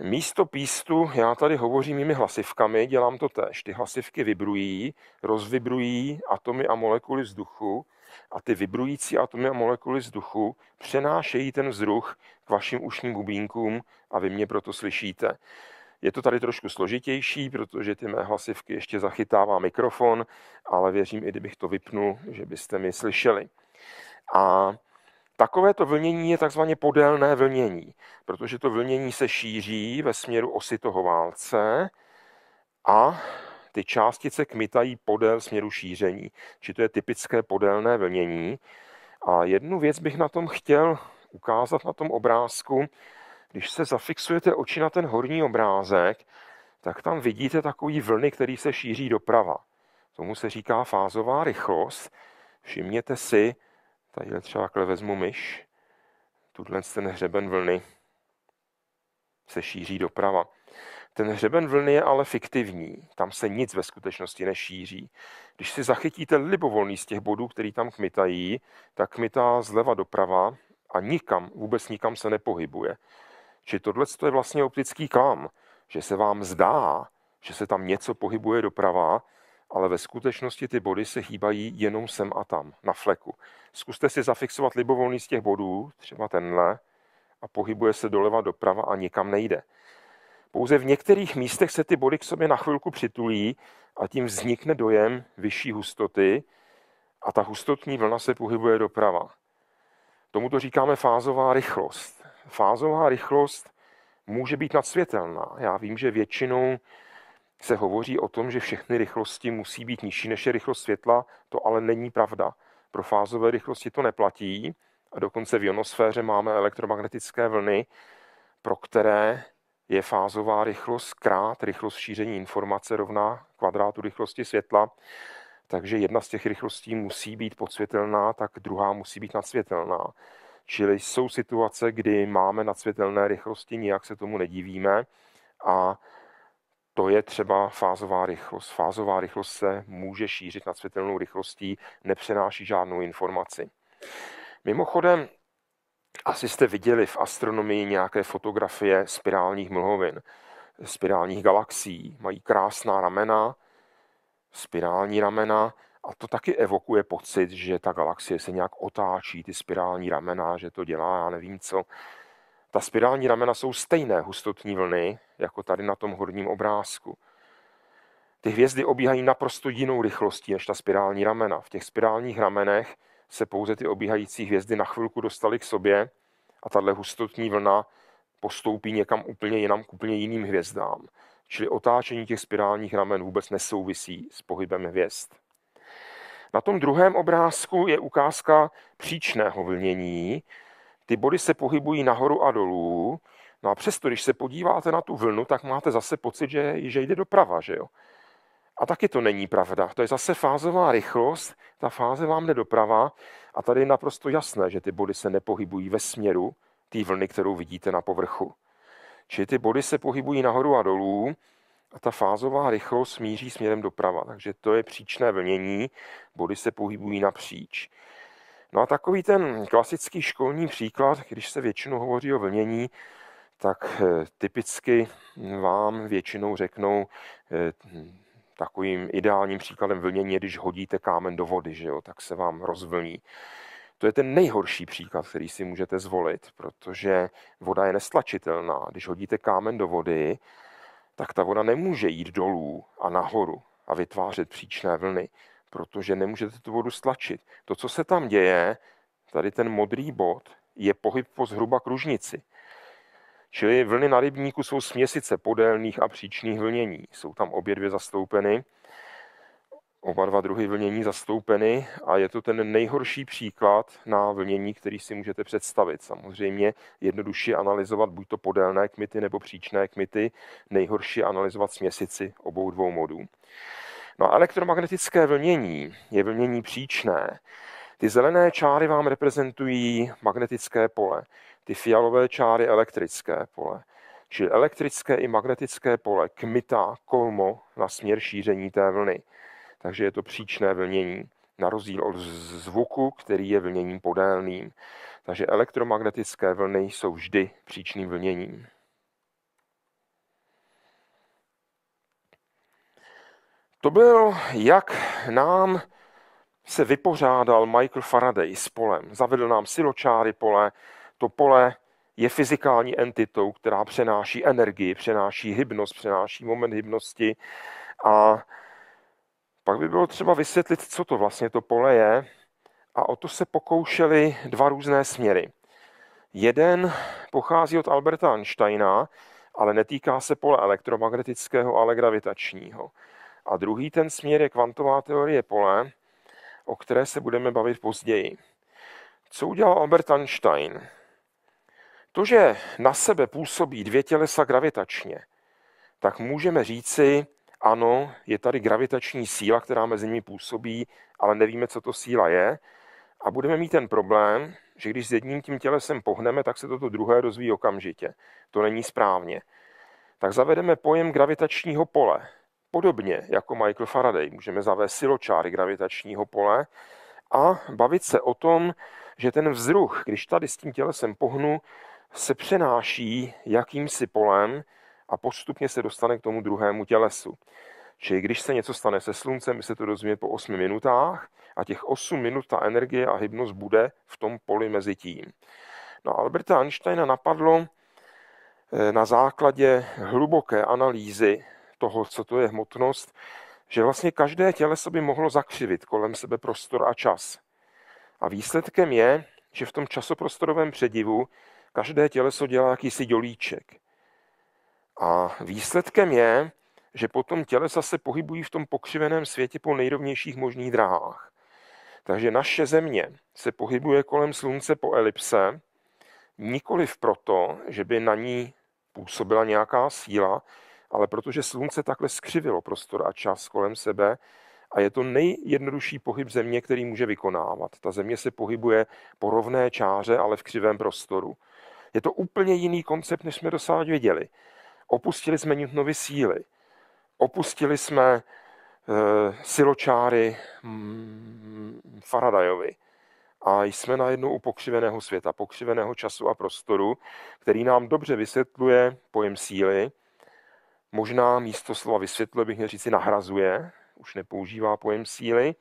Místo pístu já tady hovořím mými hlasivkami, dělám to tež. Ty hlasivky vibrují, rozvibrují atomy a molekuly vzduchu a ty vibrující atomy a molekuly vzduchu přenášejí ten vzduch k vašim ušním bubínkům a vy mě proto slyšíte. Je to tady trošku složitější, protože ty mé hlasivky ještě zachytává mikrofon, ale věřím, i kdybych to vypnul, že byste mi slyšeli. A takovéto vlnění je takzvaně podélné vlnění, protože to vlnění se šíří ve směru osy toho válce a ty částice kmitají podél směru šíření, či to je typické podélné vlnění. A jednu věc bych na tom chtěl ukázat na tom obrázku, když se zafixujete oči na ten horní obrázek, tak tam vidíte takový vlny, který se šíří doprava. Tomu se říká fázová rychlost. Všimněte si, tady třeba takhle vezmu myš, tuhle ten hřeben vlny se šíří doprava. Ten hřeben vlny je ale fiktivní, tam se nic ve skutečnosti nešíří. Když si zachytíte libovolný z těch bodů, který tam kmitají, tak kmitá zleva doprava a nikam, vůbec nikam se nepohybuje. Či tohle je vlastně optický klam, že se vám zdá, že se tam něco pohybuje doprava, ale ve skutečnosti ty body se hýbají jenom sem a tam, na fleku. Zkuste si zafixovat libovolný z těch bodů, třeba tenhle, a pohybuje se doleva doprava a nikam nejde. Pouze v některých místech se ty body k sobě na chvilku přitulí a tím vznikne dojem vyšší hustoty a ta hustotní vlna se pohybuje doprava. Tomuto říkáme fázová rychlost fázová rychlost může být nadsvětelná. Já vím, že většinou se hovoří o tom, že všechny rychlosti musí být nižší než je rychlost světla, to ale není pravda. Pro fázové rychlosti to neplatí. A dokonce v ionosféře máme elektromagnetické vlny, pro které je fázová rychlost krát rychlost šíření informace rovná kvadrátu rychlosti světla. Takže jedna z těch rychlostí musí být podsvětelná, tak druhá musí být nadsvětelná. Čili jsou situace, kdy máme na světelné rychlosti, nijak se tomu nedivíme a to je třeba fázová rychlost. Fázová rychlost se může šířit nad světelnou rychlostí, nepřenáší žádnou informaci. Mimochodem, asi jste viděli v astronomii nějaké fotografie spirálních mlhovin, spirálních galaxií. Mají krásná ramena, spirální ramena, a to taky evokuje pocit, že ta galaxie se nějak otáčí, ty spirální ramena, že to dělá, já nevím co. Ta spirální ramena jsou stejné hustotní vlny, jako tady na tom horním obrázku. Ty hvězdy obíhají naprosto jinou rychlostí než ta spirální ramena. V těch spirálních ramenech se pouze ty obíhající hvězdy na chvilku dostaly k sobě a tahle hustotní vlna postoupí někam úplně jinam, k úplně jiným hvězdám. Čili otáčení těch spirálních ramen vůbec nesouvisí s pohybem hvězd. Na tom druhém obrázku je ukázka příčného vlnění. Ty body se pohybují nahoru a dolů. No a přesto, když se podíváte na tu vlnu, tak máte zase pocit, že, že jde doprava, že jo? A taky to není pravda. To je zase fázová rychlost, ta fáze vám jde doprava a tady je naprosto jasné, že ty body se nepohybují ve směru té vlny, kterou vidíte na povrchu. Čili ty body se pohybují nahoru a dolů, a ta fázová rychlost míří směrem doprava, takže to je příčné vlnění, body se pohybují napříč. No a takový ten klasický školní příklad, když se většinou hovoří o vlnění, tak eh, typicky vám většinou řeknou eh, takovým ideálním příkladem vlnění když hodíte kámen do vody, že jo, tak se vám rozvlní. To je ten nejhorší příklad, který si můžete zvolit, protože voda je nestlačitelná. Když hodíte kámen do vody, tak ta voda nemůže jít dolů a nahoru a vytvářet příčné vlny, protože nemůžete tu vodu stlačit. To, co se tam děje, tady ten modrý bod, je pohyb po zhruba kružnici. Čili vlny na rybníku jsou směsice podélných a příčných vlnění. Jsou tam obě dvě zastoupeny Oba dva druhy vlnění zastoupeny a je to ten nejhorší příklad na vlnění, který si můžete představit. Samozřejmě jednodušší analyzovat buď to podélné kmity nebo příčné kmity, nejhorší analyzovat směsici obou dvou modů. No a elektromagnetické vlnění je vlnění příčné. Ty zelené čáry vám reprezentují magnetické pole, ty fialové čáry elektrické pole. Čili elektrické i magnetické pole, kmita, kolmo na směr šíření té vlny takže je to příčné vlnění na rozdíl od zvuku, který je vlněním podélným. Takže elektromagnetické vlny jsou vždy příčným vlněním. To byl, jak nám se vypořádal Michael Faraday s polem. Zavedl nám siločáry pole. To pole je fyzikální entitou, která přenáší energii, přenáší hybnost, přenáší moment hybnosti a pak by bylo třeba vysvětlit, co to vlastně to pole je, a o to se pokoušeli dva různé směry. Jeden pochází od Alberta Einsteina, ale netýká se pole elektromagnetického, ale gravitačního. A druhý ten směr je kvantová teorie pole, o které se budeme bavit později. Co udělal Albert Einstein? To, že na sebe působí dvě tělesa gravitačně, tak můžeme říci, ano, je tady gravitační síla, která mezi nimi působí, ale nevíme, co to síla je. A budeme mít ten problém, že když s jedním tím tělesem pohneme, tak se toto druhé rozvíjí okamžitě. To není správně. Tak zavedeme pojem gravitačního pole. Podobně jako Michael Faraday můžeme zavést siločáry gravitačního pole a bavit se o tom, že ten vzruch, když tady s tím tělesem pohnu, se přenáší jakýmsi polem, a postupně se dostane k tomu druhému tělesu. Čili když se něco stane se sluncem, my se to dozvíme po 8 minutách a těch 8 minut ta energie a hybnost bude v tom poli mezi tím. No Alberta Einsteina napadlo eh, na základě hluboké analýzy toho, co to je hmotnost, že vlastně každé těleso by mohlo zakřivit kolem sebe prostor a čas. A výsledkem je, že v tom časoprostorovém předivu každé těleso dělá jakýsi dělíček. A výsledkem je, že potom tělesa se pohybují v tom pokřiveném světě po nejrovnějších možných dráhách. Takže naše Země se pohybuje kolem Slunce po elipse, nikoliv proto, že by na ní působila nějaká síla, ale protože Slunce takhle skřivilo prostor a čas kolem sebe a je to nejjednodušší pohyb Země, který může vykonávat. Ta Země se pohybuje po rovné čáře, ale v křivém prostoru. Je to úplně jiný koncept, než jsme dosáhli věděli. Opustili jsme Newtonovy síly, opustili jsme e, siločáry mm, Faradajovi a jsme najednou u pokřiveného světa, pokřiveného času a prostoru, který nám dobře vysvětluje pojem síly, možná místo slova vysvětluje bych měl říci nahrazuje, už nepoužívá pojem síly,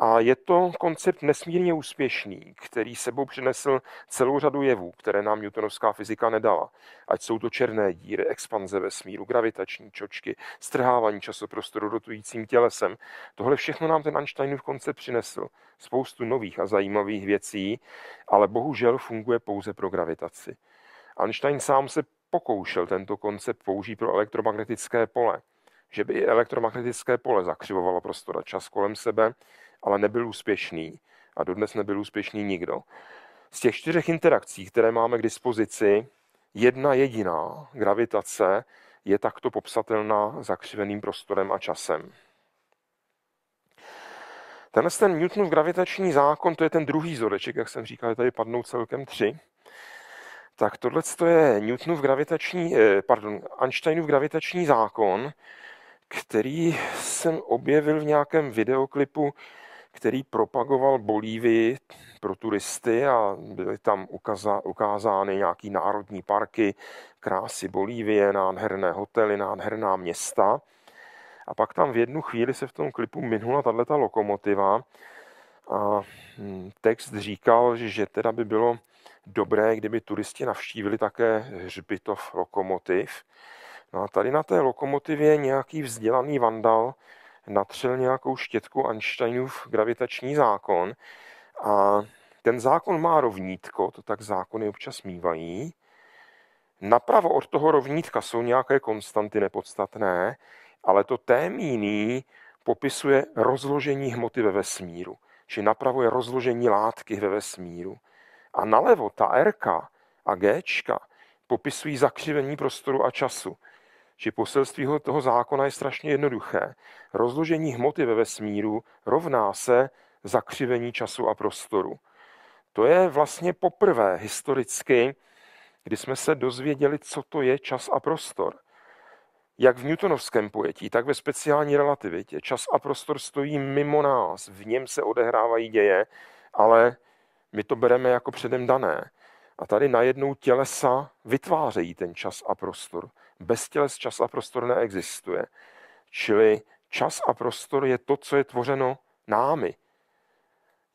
a je to koncept nesmírně úspěšný, který sebou přinesl celou řadu jevů, které nám newtonovská fyzika nedala. Ať jsou to černé díry, expanze vesmíru, gravitační čočky, strhávání časoprostoru rotujícím tělesem. Tohle všechno nám ten Einsteinův koncept přinesl. Spoustu nových a zajímavých věcí, ale bohužel funguje pouze pro gravitaci. Einstein sám se pokoušel tento koncept použít pro elektromagnetické pole že by elektromagnetické pole zakřivovalo prostor a čas kolem sebe, ale nebyl úspěšný a dodnes nebyl úspěšný nikdo. Z těch čtyřech interakcí, které máme k dispozici, jedna jediná gravitace je takto popsatelná zakřiveným prostorem a časem. Tenhle ten Newtonův gravitační zákon, to je ten druhý zoreček, jak jsem říkal, tady padnou celkem tři. Tak tohle je Newtonův gravitační, eh, pardon, Einsteinův gravitační zákon, který jsem objevil v nějakém videoklipu který propagoval Bolívii pro turisty a byly tam ukázány nějaký národní parky, krásy Bolívie, nádherné hotely, nádherná města. A pak tam v jednu chvíli se v tom klipu minula tato lokomotiva a hm, text říkal, že teda by bylo dobré, kdyby turisti navštívili také hřbitov lokomotiv. No a tady na té lokomotivě nějaký vzdělaný vandal natřel nějakou štětku Einsteinův gravitační zákon a ten zákon má rovnítko, to tak zákony občas mývají. Napravo od toho rovnítka jsou nějaké konstanty nepodstatné, ale to témíný popisuje rozložení hmoty ve vesmíru. Či napravo je rozložení látky ve vesmíru. A nalevo ta R a G popisují zakřivení prostoru a času že poselství toho zákona je strašně jednoduché. Rozložení hmoty ve vesmíru rovná se zakřivení času a prostoru. To je vlastně poprvé historicky, kdy jsme se dozvěděli, co to je čas a prostor. Jak v newtonovském pojetí, tak ve speciální relativitě. Čas a prostor stojí mimo nás, v něm se odehrávají děje, ale my to bereme jako předem dané. A tady najednou tělesa vytvářejí ten čas a prostor. Bez těles čas a prostor neexistuje. Čili čas a prostor je to, co je tvořeno námi.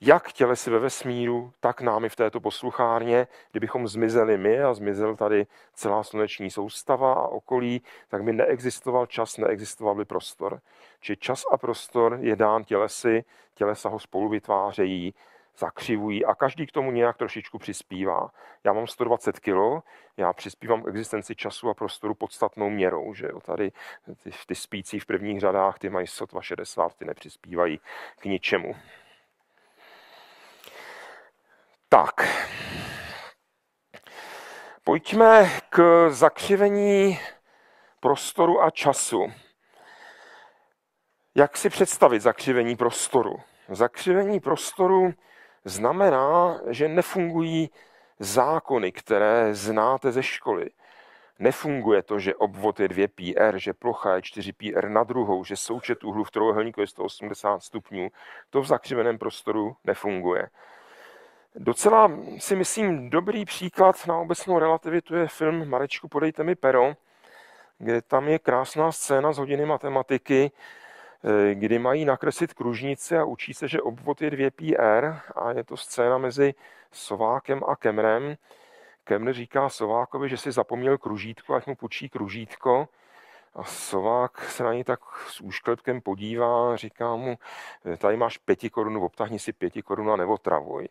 Jak tělesy ve vesmíru, tak námi v této posluchárně. Kdybychom zmizeli my a zmizel tady celá sluneční soustava a okolí, tak by neexistoval čas, neexistoval by prostor. Či čas a prostor je dán tělesy, tělesa ho spolu vytvářejí zakřivují a každý k tomu nějak trošičku přispívá. Já mám 120 kg, já přispívám k existenci času a prostoru podstatnou měrou, že jo, tady ty, ty spící v prvních řadách, ty mají sotva 60, ty nepřispívají k ničemu. Tak, pojďme k zakřivení prostoru a času. Jak si představit zakřivení prostoru? Zakřivení prostoru znamená, že nefungují zákony, které znáte ze školy. Nefunguje to, že obvod je 2 πr, že plocha je 4 πr na druhou, že součet úhlu v trojuhelníku je 180 stupňů. To v zakřiveném prostoru nefunguje. Docela si myslím dobrý příklad na obecnou relativitu je film Marečku, podejte mi pero, kde tam je krásná scéna z hodiny matematiky, Eh, kdy mají nakreslit kružnici a učí se, že obvod je 2πr a je to scéna mezi Sovákem a Kemrem. Kemr říká Sovákovi, že si zapomněl kružítko, ať mu počí kružítko. A Sovák se na něj tak s úšklepkem podívá, říká mu, eh, tady máš pěti korunu, obtahni si pěti korunu a travoj.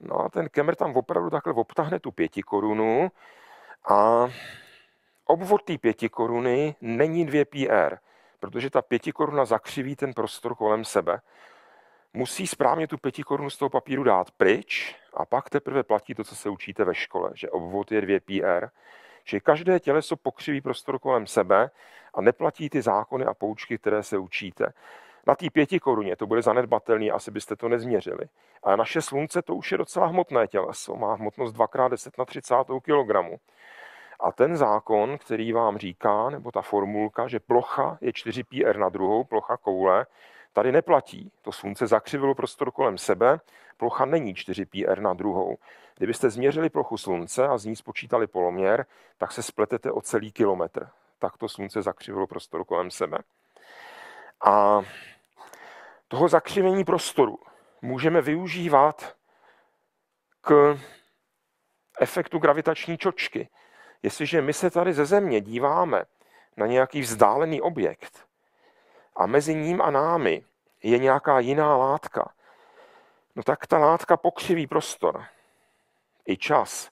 No a ten Kemr tam opravdu takhle obtahne tu pěti korunu a obvod té pěti koruny není 2 πr protože ta pětikoruna zakřiví ten prostor kolem sebe. Musí správně tu pětikorunu z toho papíru dát pryč a pak teprve platí to, co se učíte ve škole, že obvod je 2 PR, er, že každé těleso pokřiví prostor kolem sebe a neplatí ty zákony a poučky, které se učíte. Na té pěti koruně to bude zanedbatelný, asi byste to nezměřili. A naše slunce to už je docela hmotné těleso, má hmotnost 2x10 na 30 kg. A ten zákon, který vám říká, nebo ta formulka, že plocha je 4 πr na druhou, plocha koule, tady neplatí. To slunce zakřivilo prostor kolem sebe, plocha není 4 πr na druhou. Kdybyste změřili plochu slunce a z ní spočítali poloměr, tak se spletete o celý kilometr. Tak to slunce zakřivilo prostor kolem sebe. A toho zakřivení prostoru můžeme využívat k efektu gravitační čočky. Jestliže my se tady ze země díváme na nějaký vzdálený objekt a mezi ním a námi je nějaká jiná látka, no tak ta látka pokřiví prostor i čas.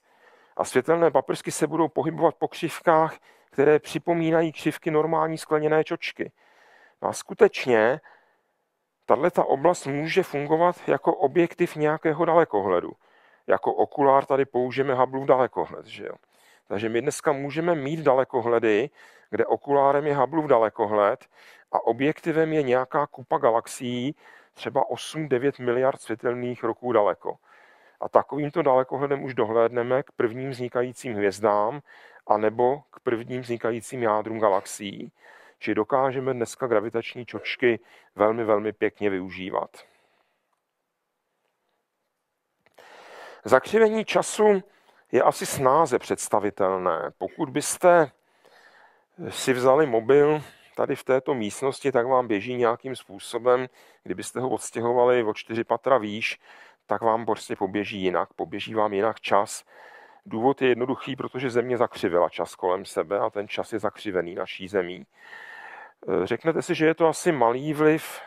A světelné paprsky se budou pohybovat po křivkách, které připomínají křivky normální skleněné čočky. No a skutečně tato oblast může fungovat jako objektiv nějakého dalekohledu. Jako okulár tady použijeme Hubbleův dalekohled. Že jo? Takže my dneska můžeme mít dalekohledy, kde okulárem je Hubbleův dalekohled a objektivem je nějaká kupa galaxií, třeba 8-9 miliard světelných roků daleko. A takovýmto dalekohledem už dohlédneme k prvním vznikajícím hvězdám anebo k prvním vznikajícím jádrům galaxií. Či dokážeme dneska gravitační čočky velmi, velmi pěkně využívat. Zakřivení času je asi snáze představitelné. Pokud byste si vzali mobil tady v této místnosti, tak vám běží nějakým způsobem, kdybyste ho odstěhovali o čtyři patra výš, tak vám prostě poběží jinak, poběží vám jinak čas. Důvod je jednoduchý, protože země zakřivila čas kolem sebe a ten čas je zakřivený naší zemí. Řeknete si, že je to asi malý vliv,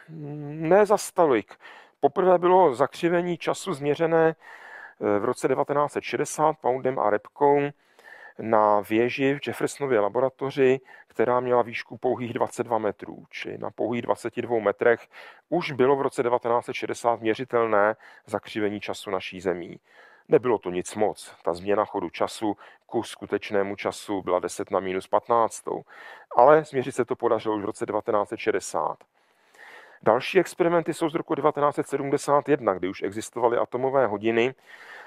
ne za stolik. Poprvé bylo zakřivení času změřené Eh, v roce 1960 Poundem a Repkou na věži v Jeffersonově laboratoři, která měla výšku pouhých 22 metrů, či na pouhých 22 metrech, už bylo v roce 1960 měřitelné zakřivení času naší zemí. Nebylo to nic moc. Ta změna chodu času ku skutečnému času byla 10 na minus 15. Ale změřit se to podařilo už v roce 1960. Další experimenty jsou z roku 1971, kdy už existovaly atomové hodiny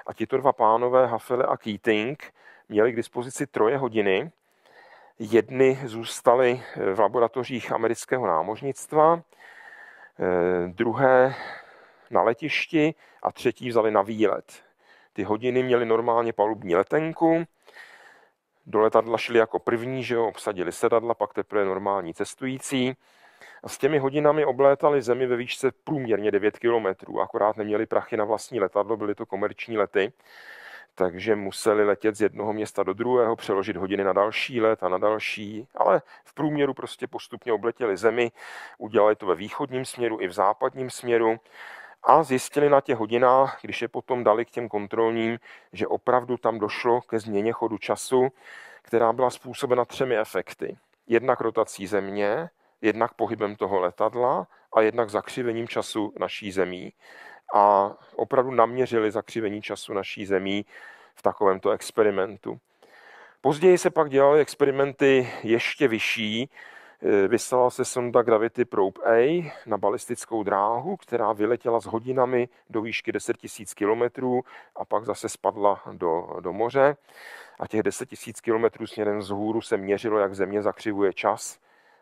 a tito dva pánové, Hafele a Keating, měli k dispozici troje hodiny. Jedny zůstaly v laboratořích amerického námořnictva, eh, druhé na letišti a třetí vzali na výlet. Ty hodiny měly normálně palubní letenku, do letadla šli jako první, že jo, obsadili sedadla, pak teprve normální cestující. A s těmi hodinami oblétali zemi ve výšce průměrně 9 kilometrů, akorát neměli prachy na vlastní letadlo, byly to komerční lety takže museli letět z jednoho města do druhého, přeložit hodiny na další let a na další, ale v průměru prostě postupně obletěli zemi, udělali to ve východním směru i v západním směru a zjistili na těch hodinách, když je potom dali k těm kontrolním, že opravdu tam došlo ke změně chodu času, která byla způsobena třemi efekty. Jednak rotací země, jednak pohybem toho letadla a jednak zakřivením času naší zemí. A opravdu naměřili zakřivení času naší zemí v takovémto experimentu. Později se pak dělaly experimenty ještě vyšší. Eh, Vyslala se sonda Gravity Probe A na balistickou dráhu, která vyletěla s hodinami do výšky 10 000 km a pak zase spadla do, do moře. A těch 10 000 km směrem z hůru se měřilo, jak Země zakřivuje čas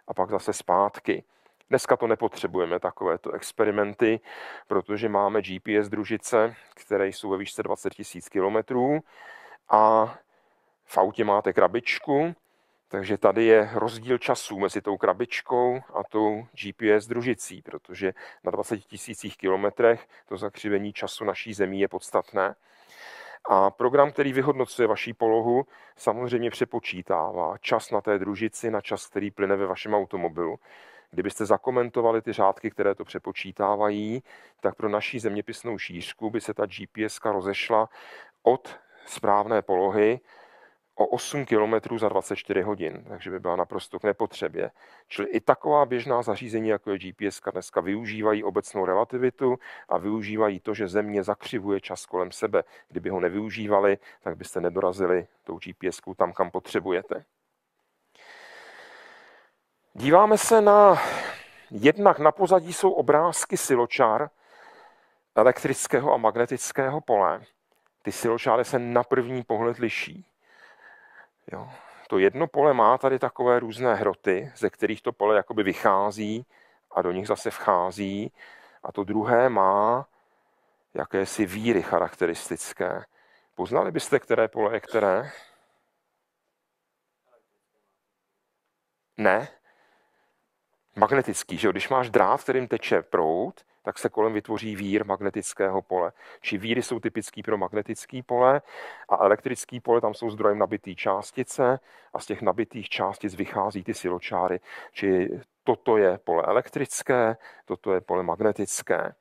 a pak zase zpátky. Dneska to nepotřebujeme, takovéto experimenty, protože máme GPS družice, které jsou ve výšce 20 000 km a v autě máte krabičku, takže tady je rozdíl času mezi tou krabičkou a tou GPS družicí, protože na 20 000 kilometrech to zakřivení času naší zemí je podstatné. A program, který vyhodnocuje vaší polohu, samozřejmě přepočítává čas na té družici, na čas, který plyne ve vašem automobilu. Kdybyste zakomentovali ty řádky, které to přepočítávají, tak pro naší zeměpisnou šířku by se ta GPS rozešla od správné polohy o 8 km za 24 hodin, takže by byla naprosto k nepotřebě. Čili i taková běžná zařízení, jako je GPS, dneska využívají obecnou relativitu a využívají to, že země zakřivuje čas kolem sebe. Kdyby ho nevyužívali, tak byste nedorazili tou GPS tam, kam potřebujete. Díváme se na... Jednak na pozadí jsou obrázky siločár elektrického a magnetického pole. Ty siločáry se na první pohled liší. Jo. To jedno pole má tady takové různé hroty, ze kterých to pole jakoby vychází a do nich zase vchází. A to druhé má jakési víry charakteristické. Poznali byste, které pole je které? Ne. Magnetický, že jo? Když máš drát, kterým teče proud, tak se kolem vytvoří vír magnetického pole. Či víry jsou typický pro magnetické pole a elektrické pole tam jsou zdrojem nabitý částice a z těch nabitých částic vychází ty siločáry. Či toto je pole elektrické, toto je pole magnetické.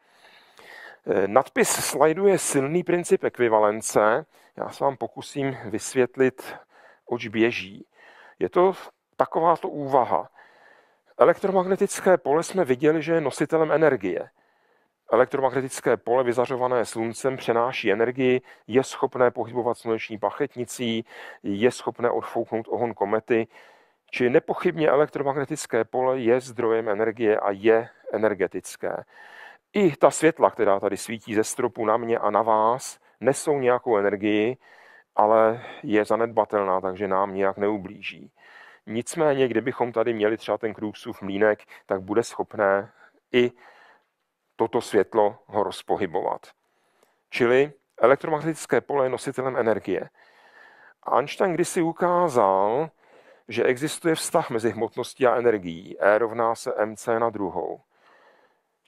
E, nadpis slajdu je silný princip ekvivalence. Já se vám pokusím vysvětlit, oč běží. Je to takováto úvaha. Elektromagnetické pole jsme viděli, že je nositelem energie – Elektromagnetické pole vyzařované sluncem přenáší energii, je schopné pohybovat sluneční pachetnicí, je schopné odfouknout ohon komety, či nepochybně elektromagnetické pole je zdrojem energie a je energetické. I ta světla, která tady svítí ze stropu na mě a na vás, nesou nějakou energii, ale je zanedbatelná, takže nám nějak neublíží. Nicméně, kdybychom tady měli třeba ten krůsův mlínek, tak bude schopné i toto světlo ho rozpohybovat. Čili elektromagnetické pole je nositelem energie. Einstein kdysi ukázal, že existuje vztah mezi hmotností a energií. E rovná se mc na druhou.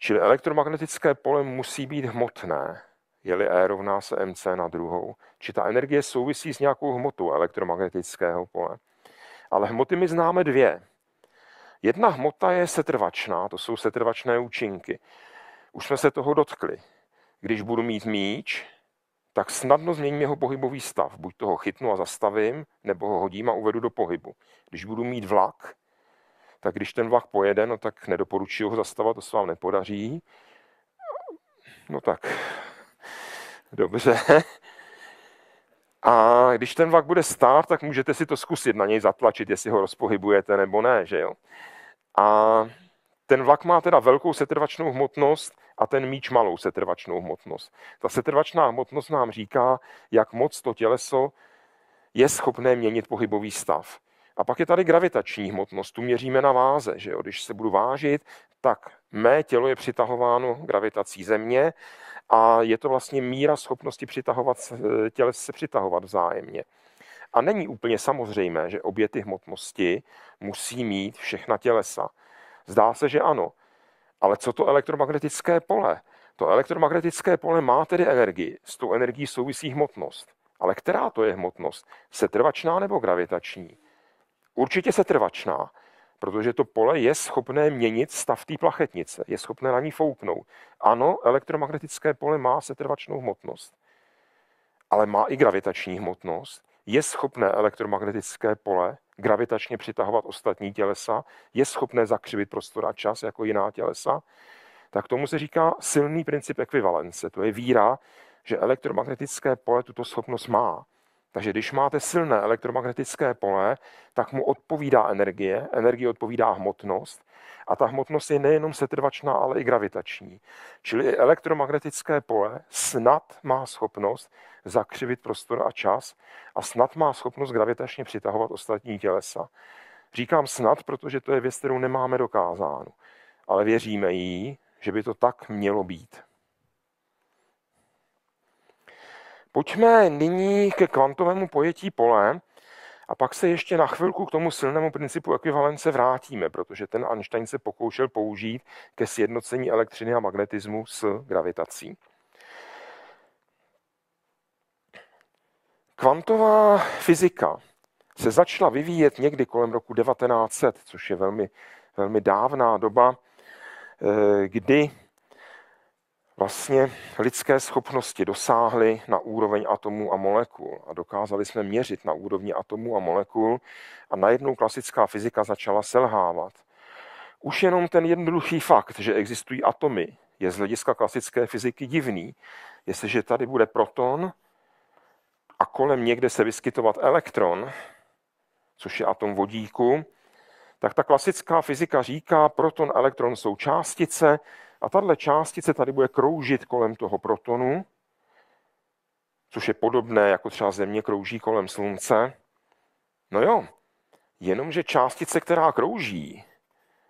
Čili elektromagnetické pole musí být hmotné, je-li E rovná se mc na druhou. Či ta energie souvisí s nějakou hmotou elektromagnetického pole. Ale hmoty my známe dvě. Jedna hmota je setrvačná, to jsou setrvačné účinky. Už jsme se toho dotkli. Když budu mít míč, tak snadno změním jeho pohybový stav. Buď toho chytnu a zastavím, nebo ho hodím a uvedu do pohybu. Když budu mít vlak, tak když ten vlak pojede, no tak nedoporučuji ho zastavovat, to se vám nepodaří. No tak, dobře. A když ten vlak bude stát, tak můžete si to zkusit na něj zatlačit, jestli ho rozpohybujete nebo ne, že jo. A ten vlak má teda velkou setrvačnou hmotnost a ten míč malou setrvačnou hmotnost. Ta setrvačná hmotnost nám říká, jak moc to těleso je schopné měnit pohybový stav. A pak je tady gravitační hmotnost, tu měříme na váze, že jo? když se budu vážit, tak mé tělo je přitahováno gravitací země a je to vlastně míra schopnosti přitahovat, těle se přitahovat vzájemně. A není úplně samozřejmé, že obě ty hmotnosti musí mít všechna tělesa. Zdá se, že ano. Ale co to elektromagnetické pole? To elektromagnetické pole má tedy energii. S tou energií souvisí hmotnost. Ale která to je hmotnost? Setrvačná nebo gravitační? Určitě setrvačná, protože to pole je schopné měnit stav té plachetnice, je schopné na ní fouknout. Ano, elektromagnetické pole má setrvačnou hmotnost, ale má i gravitační hmotnost. Je schopné elektromagnetické pole gravitačně přitahovat ostatní tělesa, je schopné zakřivit prostor a čas jako jiná tělesa, tak tomu se říká silný princip ekvivalence. To je víra, že elektromagnetické pole tuto schopnost má. Takže když máte silné elektromagnetické pole, tak mu odpovídá energie, energie odpovídá hmotnost a ta hmotnost je nejenom setrvačná, ale i gravitační. Čili elektromagnetické pole snad má schopnost zakřivit prostor a čas a snad má schopnost gravitačně přitahovat ostatní tělesa. Říkám snad, protože to je věc, kterou nemáme dokázánu, ale věříme jí, že by to tak mělo být. Pojďme nyní ke kvantovému pojetí pole a pak se ještě na chvilku k tomu silnému principu ekvivalence vrátíme, protože ten Einstein se pokoušel použít ke sjednocení elektřiny a magnetismu s gravitací. Kvantová fyzika se začala vyvíjet někdy kolem roku 1900, což je velmi, velmi dávná doba, eh, kdy vlastně lidské schopnosti dosáhly na úroveň atomů a molekul a dokázali jsme měřit na úrovni atomů a molekul a najednou klasická fyzika začala selhávat. Už jenom ten jednoduchý fakt, že existují atomy, je z hlediska klasické fyziky divný. Jestliže tady bude proton a kolem někde se vyskytovat elektron, což je atom vodíku, tak ta klasická fyzika říká, proton, elektron jsou částice, a tahle částice tady bude kroužit kolem toho protonu, což je podobné, jako třeba Země krouží kolem Slunce. No jo, jenomže částice, která krouží,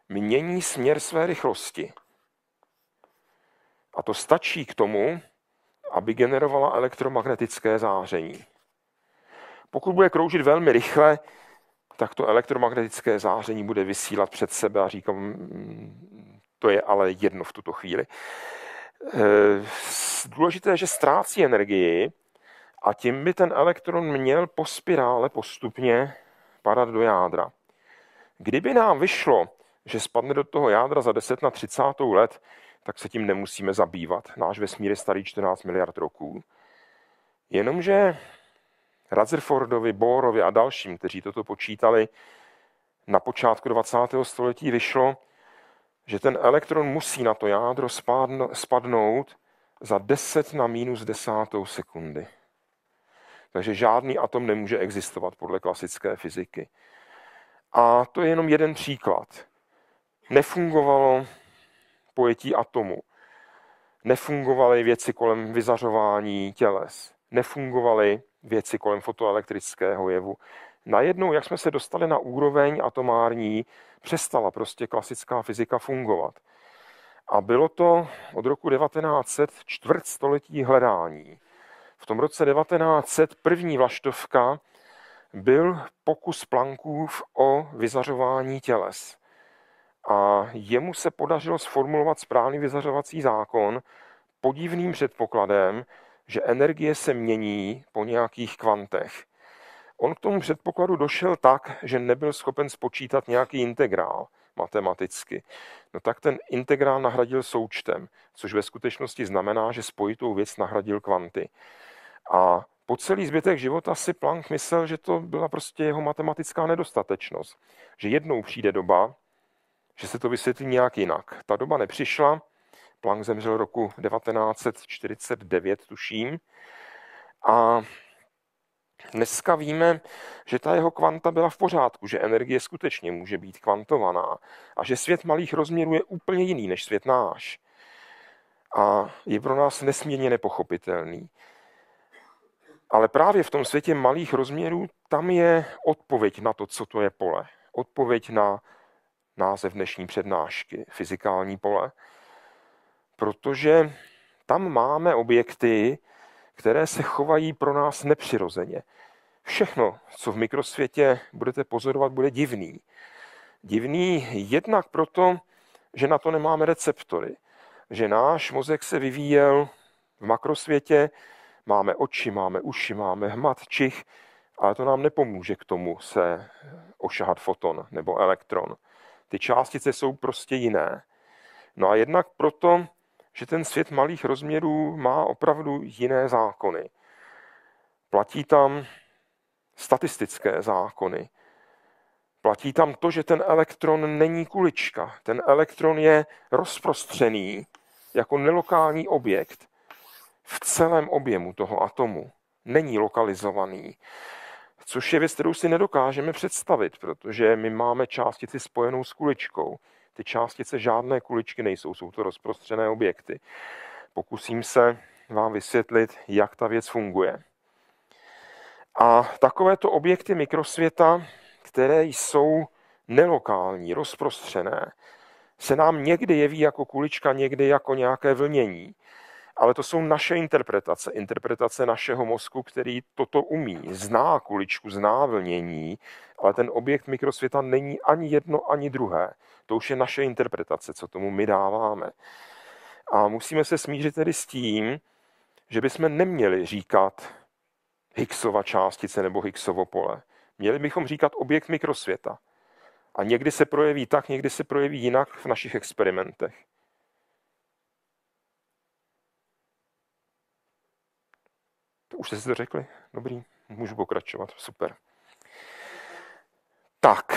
mění směr své rychlosti. A to stačí k tomu, aby generovala elektromagnetické záření. Pokud bude kroužit velmi rychle, tak to elektromagnetické záření bude vysílat před sebe a říkám, mm, to je ale jedno v tuto chvíli. Eh, důležité je, že ztrácí energii a tím by ten elektron měl po spirále postupně padat do jádra. Kdyby nám vyšlo, že spadne do toho jádra za 10 na 30 let, tak se tím nemusíme zabývat. Náš vesmír je starý 14 miliard roků. Jenomže Rutherfordovi, Bohrovi a dalším, kteří toto počítali, na počátku 20. století vyšlo, že ten elektron musí na to jádro spadnout za 10 na minus desátou sekundy. Takže žádný atom nemůže existovat podle klasické fyziky. A to je jenom jeden příklad. Nefungovalo pojetí atomu. Nefungovaly věci kolem vyzařování těles. Nefungovaly věci kolem fotoelektrického jevu najednou, jak jsme se dostali na úroveň atomární, přestala prostě klasická fyzika fungovat. A bylo to od roku 1900 čtvrt století hledání. V tom roce 1900 první vlaštovka byl pokus Plankův o vyzařování těles. A jemu se podařilo sformulovat správný vyzařovací zákon podivným předpokladem, že energie se mění po nějakých kvantech. On k tomu předpokladu došel tak, že nebyl schopen spočítat nějaký integrál matematicky. No tak ten integrál nahradil součtem, což ve skutečnosti znamená, že spojitou věc nahradil kvanty. A po celý zbytek života si Planck myslel, že to byla prostě jeho matematická nedostatečnost. Že jednou přijde doba, že se to vysvětlí nějak jinak. Ta doba nepřišla, Planck zemřel roku 1949, tuším, a Dneska víme, že ta jeho kvanta byla v pořádku, že energie skutečně může být kvantovaná a že svět malých rozměrů je úplně jiný než svět náš. A je pro nás nesmírně nepochopitelný. Ale právě v tom světě malých rozměrů tam je odpověď na to, co to je pole. Odpověď na název dnešní přednášky, fyzikální pole. Protože tam máme objekty, které se chovají pro nás nepřirozeně. Všechno, co v mikrosvětě budete pozorovat, bude divný. Divný jednak proto, že na to nemáme receptory, že náš mozek se vyvíjel v makrosvětě, máme oči, máme uši, máme hmat, čich, ale to nám nepomůže k tomu se ošahat foton nebo elektron. Ty částice jsou prostě jiné. No a jednak proto, že ten svět malých rozměrů má opravdu jiné zákony. Platí tam statistické zákony. Platí tam to, že ten elektron není kulička. Ten elektron je rozprostřený jako nelokální objekt v celém objemu toho atomu. Není lokalizovaný. Což je věc, kterou si nedokážeme představit, protože my máme částici spojenou s kuličkou. Ty částice žádné kuličky nejsou, jsou to rozprostřené objekty. Pokusím se vám vysvětlit, jak ta věc funguje. A takovéto objekty mikrosvěta, které jsou nelokální, rozprostřené, se nám někdy jeví jako kulička, někdy jako nějaké vlnění. Ale to jsou naše interpretace, interpretace našeho mozku, který toto umí. Zná kuličku, zná vlnění, ale ten objekt mikrosvěta není ani jedno, ani druhé. To už je naše interpretace, co tomu my dáváme. A musíme se smířit tedy s tím, že bychom neměli říkat, Higgsova částice nebo Higgsovo pole. Měli bychom říkat objekt mikrosvěta. A někdy se projeví tak, někdy se projeví jinak v našich experimentech. To už jste si to řekli? Dobrý, můžu pokračovat, super. Tak.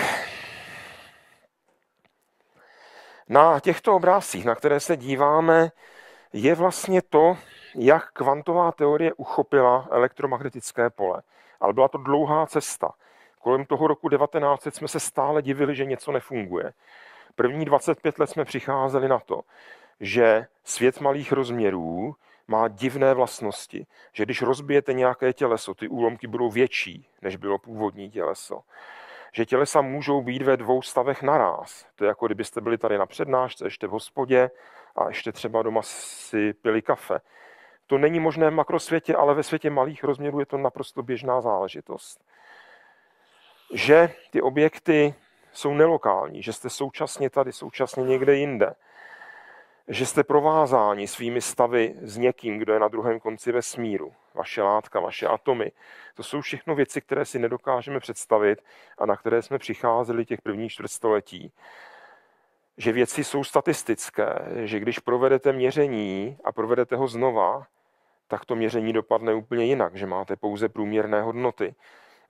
Na těchto obrázcích, na které se díváme, je vlastně to, jak kvantová teorie uchopila elektromagnetické pole. Ale byla to dlouhá cesta. Kolem toho roku 1900 jsme se stále divili, že něco nefunguje. První 25 let jsme přicházeli na to, že svět malých rozměrů má divné vlastnosti, že když rozbijete nějaké těleso, ty úlomky budou větší, než bylo původní těleso. Že tělesa můžou být ve dvou stavech naraz. To je jako kdybyste byli tady na přednášce, ještě v hospodě a ještě třeba doma si pili kafe. To není možné v makrosvětě, ale ve světě malých rozměrů je to naprosto běžná záležitost. Že ty objekty jsou nelokální, že jste současně tady, současně někde jinde, že jste provázáni svými stavy s někým, kdo je na druhém konci vesmíru, vaše látka, vaše atomy. To jsou všechno věci, které si nedokážeme představit a na které jsme přicházeli těch prvních čtvrtstoletí. století že věci jsou statistické, že když provedete měření a provedete ho znova, tak to měření dopadne úplně jinak, že máte pouze průměrné hodnoty.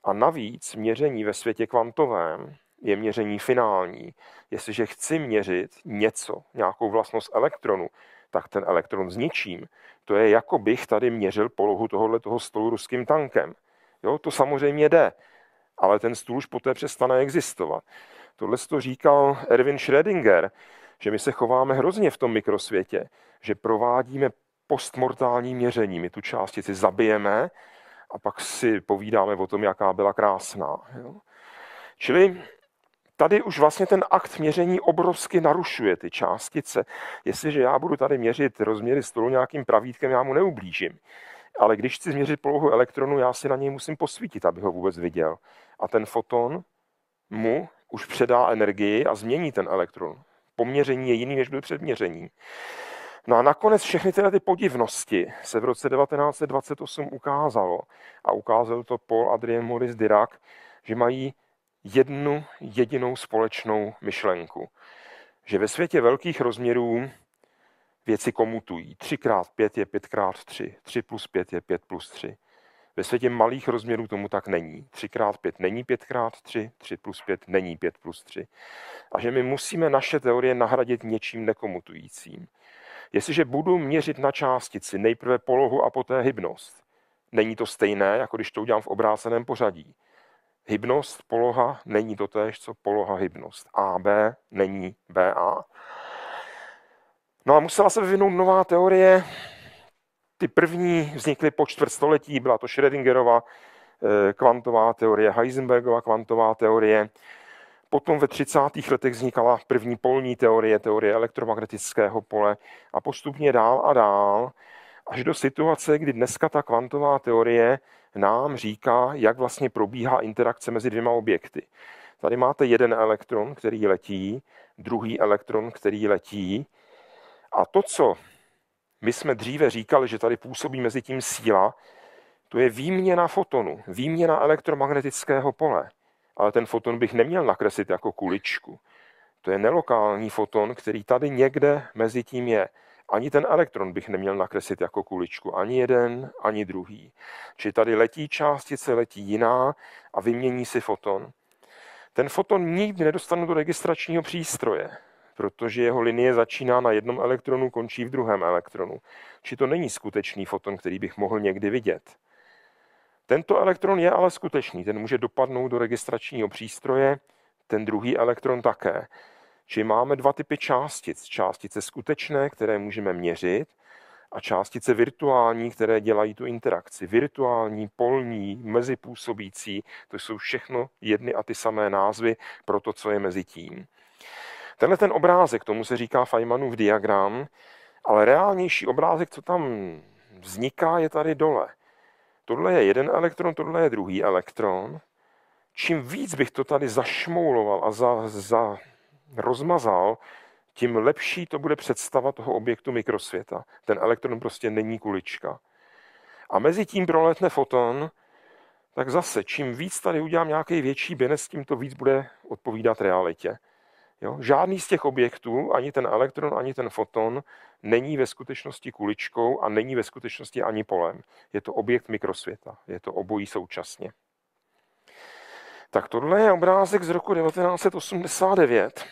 A navíc měření ve světě kvantovém je měření finální. Jestliže chci měřit něco, nějakou vlastnost elektronu, tak ten elektron zničím. To je jako bych tady měřil polohu tohohle toho stolu ruským tankem. Jo, to samozřejmě jde, ale ten stůl už poté přestane existovat. Tohle to říkal Erwin Schrödinger, že my se chováme hrozně v tom mikrosvětě, že provádíme postmortální měření. My tu částici zabijeme a pak si povídáme o tom, jaká byla krásná. Jo? Čili tady už vlastně ten akt měření obrovsky narušuje ty částice. Jestliže já budu tady měřit rozměry stolu nějakým pravítkem, já mu neublížím. Ale když chci změřit polohu elektronu, já si na něj musím posvítit, aby ho vůbec viděl. A ten foton mu už předá energii a změní ten elektron. Poměření je jiný, než byl předměření. No a nakonec všechny tyhle ty podivnosti se v roce 1928 ukázalo, a ukázal to Paul Adrien Morris Dirac, že mají jednu jedinou společnou myšlenku. Že ve světě velkých rozměrů věci komutují. 3 x 5 je 5 x 3, 3 plus 5 je 5 plus 3. Ve světě malých rozměrů tomu tak není. 3x5 není 5x3, 3 plus 5 není 5 plus 3. A že my musíme naše teorie nahradit něčím nekomutujícím. Jestliže budu měřit na částici nejprve polohu a poté hybnost, není to stejné, jako když to udělám v obráceném pořadí. Hybnost, poloha není to též, co poloha, hybnost. AB není BA. No a musela se vyvinout nová teorie ty první vznikly po čtvrtstoletí, byla to Schrödingerova eh, kvantová teorie, Heisenbergova kvantová teorie. Potom ve 30. letech vznikala první polní teorie, teorie elektromagnetického pole a postupně dál a dál, až do situace, kdy dneska ta kvantová teorie nám říká, jak vlastně probíhá interakce mezi dvěma objekty. Tady máte jeden elektron, který letí, druhý elektron, který letí. A to, co my jsme dříve říkali, že tady působí mezi tím síla. To je výměna fotonu, výměna elektromagnetického pole. Ale ten foton bych neměl nakreslit jako kuličku. To je nelokální foton, který tady někde mezi tím je. Ani ten elektron bych neměl nakreslit jako kuličku, ani jeden, ani druhý. Či tady letí částice, letí jiná a vymění si foton. Ten foton nikdy nedostanu do registračního přístroje protože jeho linie začíná na jednom elektronu, končí v druhém elektronu. Či to není skutečný foton, který bych mohl někdy vidět. Tento elektron je ale skutečný, ten může dopadnout do registračního přístroje, ten druhý elektron také. Či máme dva typy částic. Částice skutečné, které můžeme měřit, a částice virtuální, které dělají tu interakci. Virtuální, polní, mezipůsobící, to jsou všechno jedny a ty samé názvy pro to, co je mezi tím. Tenhle ten obrázek, tomu se říká Feynmanův diagram, ale reálnější obrázek, co tam vzniká, je tady dole. Tohle je jeden elektron, tohle je druhý elektron. Čím víc bych to tady zašmouloval a za, za rozmazal, tím lepší to bude představa toho objektu mikrosvěta. Ten elektron prostě není kulička. A mezi tím proletne foton, tak zase, čím víc tady udělám nějaký větší binec, tím to víc bude odpovídat realitě. Jo? Žádný z těch objektů, ani ten elektron, ani ten foton, není ve skutečnosti kuličkou a není ve skutečnosti ani polem. Je to objekt mikrosvěta. Je to obojí současně. Tak tohle je obrázek z roku 1989,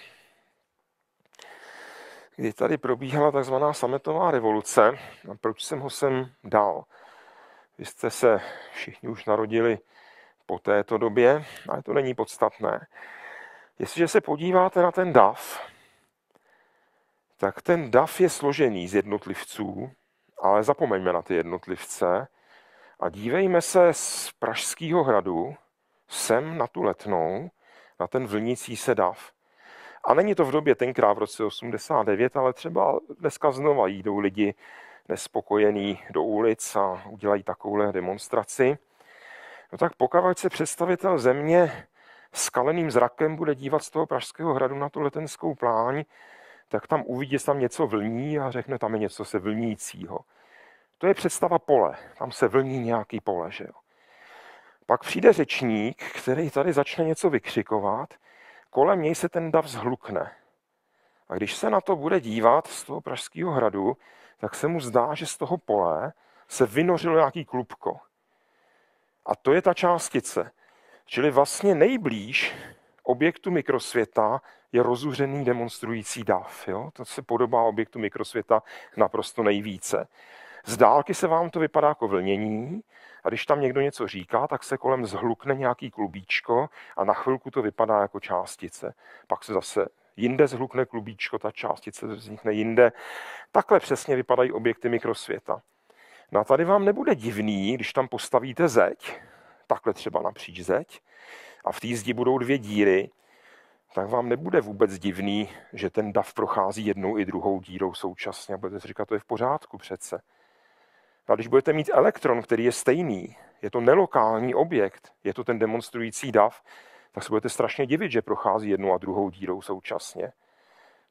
kdy tady probíhala takzvaná sametová revoluce. A proč jsem ho sem dal? Vy jste se všichni už narodili po této době, ale to není podstatné. Jestliže se podíváte na ten DAF, tak ten DAF je složený z jednotlivců, ale zapomeňme na ty jednotlivce a dívejme se z Pražského hradu sem na tu letnou, na ten vlnící se DAF. A není to v době tenkrát v roce 89, ale třeba dneska znova jdou lidi nespokojení do ulic a udělají takovouhle demonstraci. No tak pokud se představitel země skaleným zrakem bude dívat z toho Pražského hradu na tu letenskou pláň, tak tam uvidí, že tam něco vlní a řekne, tam je něco se vlnícího. To je představa pole. Tam se vlní nějaký pole, že jo. Pak přijde řečník, který tady začne něco vykřikovat, kolem něj se ten dav zhlukne. A když se na to bude dívat z toho Pražského hradu, tak se mu zdá, že z toho pole se vynořilo nějaký klubko. A to je ta částice. Čili vlastně nejblíž objektu mikrosvěta je rozuřený demonstrující dav. Jo? To se podobá objektu mikrosvěta naprosto nejvíce. Z dálky se vám to vypadá jako vlnění a když tam někdo něco říká, tak se kolem zhlukne nějaký klubíčko a na chvilku to vypadá jako částice. Pak se zase jinde zhlukne klubíčko, ta částice vznikne jinde. Takhle přesně vypadají objekty mikrosvěta. No a tady vám nebude divný, když tam postavíte zeď, takhle třeba napříč zeď a v té zdi budou dvě díry, tak vám nebude vůbec divný, že ten dav prochází jednou i druhou dírou současně a budete si říkat, to je v pořádku přece. A když budete mít elektron, který je stejný, je to nelokální objekt, je to ten demonstrující dav, tak se budete strašně divit, že prochází jednou a druhou dírou současně.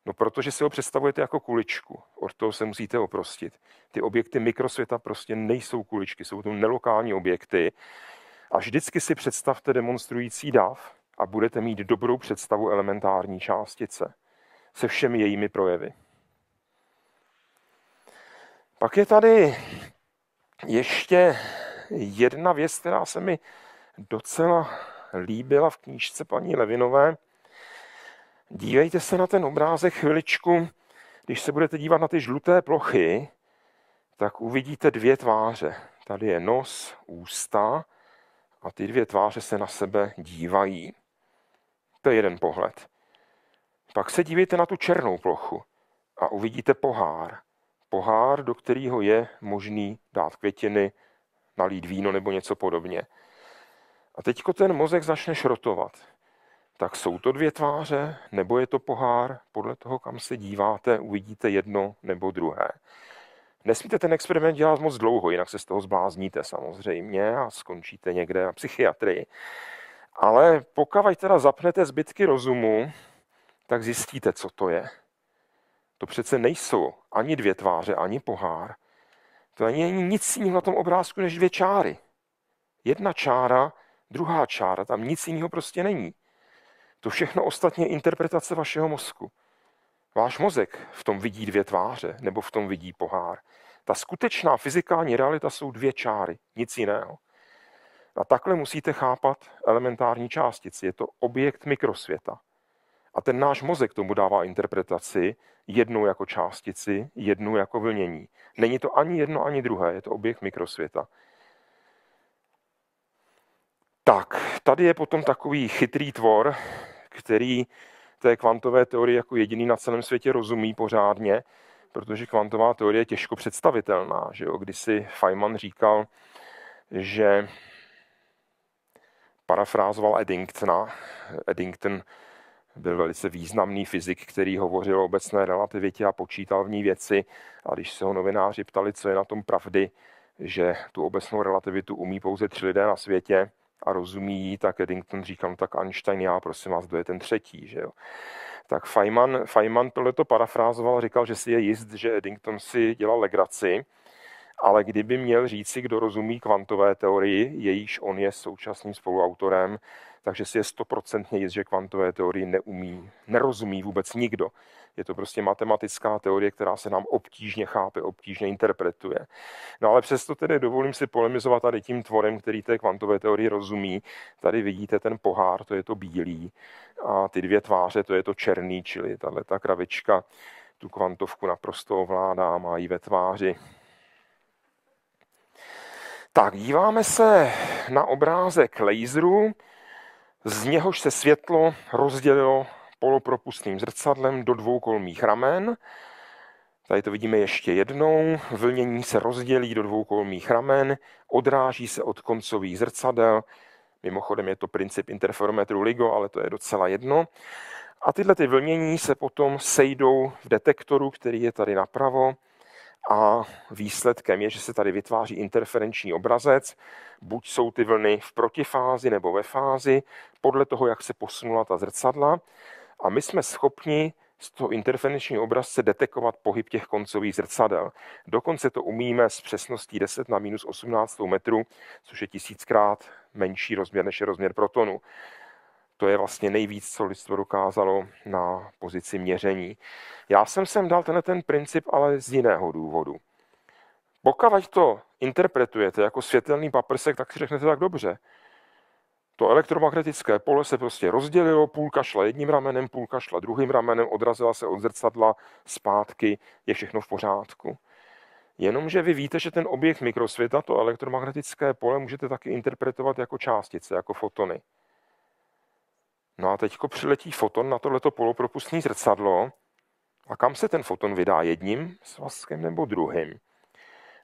No protože si ho představujete jako kuličku. Od toho se musíte oprostit. Ty objekty mikrosvěta prostě nejsou kuličky, jsou to nelokální objekty a vždycky si představte demonstrující dav a budete mít dobrou představu elementární částice se všemi jejími projevy. Pak je tady ještě jedna věc, která se mi docela líbila v knížce paní Levinové. Dívejte se na ten obrázek chviličku. Když se budete dívat na ty žluté plochy, tak uvidíte dvě tváře. Tady je nos, ústa a ty dvě tváře se na sebe dívají. To je jeden pohled. Pak se dívejte na tu černou plochu a uvidíte pohár. Pohár, do kterého je možný dát květiny, nalít víno nebo něco podobně. A teď ten mozek začne šrotovat. Tak jsou to dvě tváře, nebo je to pohár? Podle toho, kam se díváte, uvidíte jedno nebo druhé. Nesmíte ten experiment dělat moc dlouho, jinak se z toho zblázníte samozřejmě a skončíte někde na psychiatrii. Ale pokud teda zapnete zbytky rozumu, tak zjistíte, co to je. To přece nejsou ani dvě tváře, ani pohár. To ani není nic jiného na tom obrázku než dvě čáry. Jedna čára, druhá čára, tam nic jiného prostě není. To všechno ostatně je interpretace vašeho mozku. Váš mozek v tom vidí dvě tváře, nebo v tom vidí pohár. Ta skutečná fyzikální realita jsou dvě čáry, nic jiného. A takhle musíte chápat elementární částici. Je to objekt mikrosvěta. A ten náš mozek tomu dává interpretaci jednu jako částici, jednu jako vlnění. Není to ani jedno, ani druhé, je to objekt mikrosvěta. Tak, tady je potom takový chytrý tvor, který té kvantové teorie jako jediný na celém světě rozumí pořádně, protože kvantová teorie je těžko představitelná. Že jo? Kdysi Feynman říkal, že parafrázoval Eddingtona. Eddington byl velice významný fyzik, který hovořil o obecné relativitě a počítal v ní věci. A když se ho novináři ptali, co je na tom pravdy, že tu obecnou relativitu umí pouze tři lidé na světě, a rozumí jí, tak Eddington říkal, no tak Einstein já, prosím vás, kdo je ten třetí, že jo. Tak Feynman, Feynman tohleto parafrázoval, říkal, že si je jist, že Eddington si dělal legraci, ale kdyby měl říci, kdo rozumí kvantové teorii, jejíž on je současným spoluautorem, takže si je stoprocentně jist, že kvantové teorii neumí, nerozumí vůbec nikdo. Je to prostě matematická teorie, která se nám obtížně chápe, obtížně interpretuje. No ale přesto tedy dovolím si polemizovat tady tím tvorem, který té kvantové teorii rozumí. Tady vidíte ten pohár, to je to bílý, a ty dvě tváře, to je to černý, čili tahle ta kravička tu kvantovku naprosto ovládá, má ji ve tváři. Tak, díváme se na obrázek laseru, z něhož se světlo rozdělilo polopropustným zrcadlem do dvoukolmých ramen. Tady to vidíme ještě jednou. Vlnění se rozdělí do dvoukolmých ramen, odráží se od koncových zrcadel. Mimochodem je to princip interferometru LIGO, ale to je docela jedno. A tyhle ty vlnění se potom sejdou v detektoru, který je tady napravo. A výsledkem je, že se tady vytváří interferenční obrazec. Buď jsou ty vlny v protifázi nebo ve fázi, podle toho, jak se posunula ta zrcadla a my jsme schopni z toho interferenčního obrazce detekovat pohyb těch koncových zrcadel. Dokonce to umíme s přesností 10 na minus 18 metru, což je tisíckrát menší rozměr než je rozměr protonu. To je vlastně nejvíc, co lidstvo dokázalo na pozici měření. Já jsem sem dal tenhle ten princip, ale z jiného důvodu. Pokud to interpretujete jako světelný paprsek, tak si řeknete tak dobře to elektromagnetické pole se prostě rozdělilo, půlka šla jedním ramenem, půlka šla druhým ramenem, odrazila se od zrcadla zpátky, je všechno v pořádku. Jenomže vy víte, že ten objekt mikrosvěta, to elektromagnetické pole, můžete taky interpretovat jako částice, jako fotony. No a teď přiletí foton na tohleto polopropustní zrcadlo a kam se ten foton vydá? Jedním svazkem nebo druhým?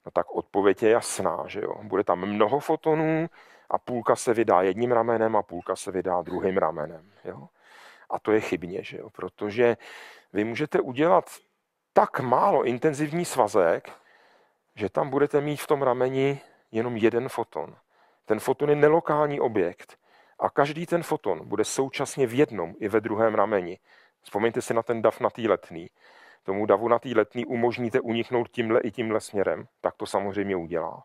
No tak odpověď je jasná, že jo. Bude tam mnoho fotonů, a půlka se vydá jedním ramenem a půlka se vydá druhým ramenem. Jo? A to je chybně, že jo? protože vy můžete udělat tak málo intenzivní svazek, že tam budete mít v tom rameni jenom jeden foton. Ten foton je nelokální objekt a každý ten foton bude současně v jednom i ve druhém rameni. Vzpomeňte si na ten dav na tý letný. Tomu davu na tý letný umožníte uniknout tímhle i tímhle směrem, tak to samozřejmě udělá.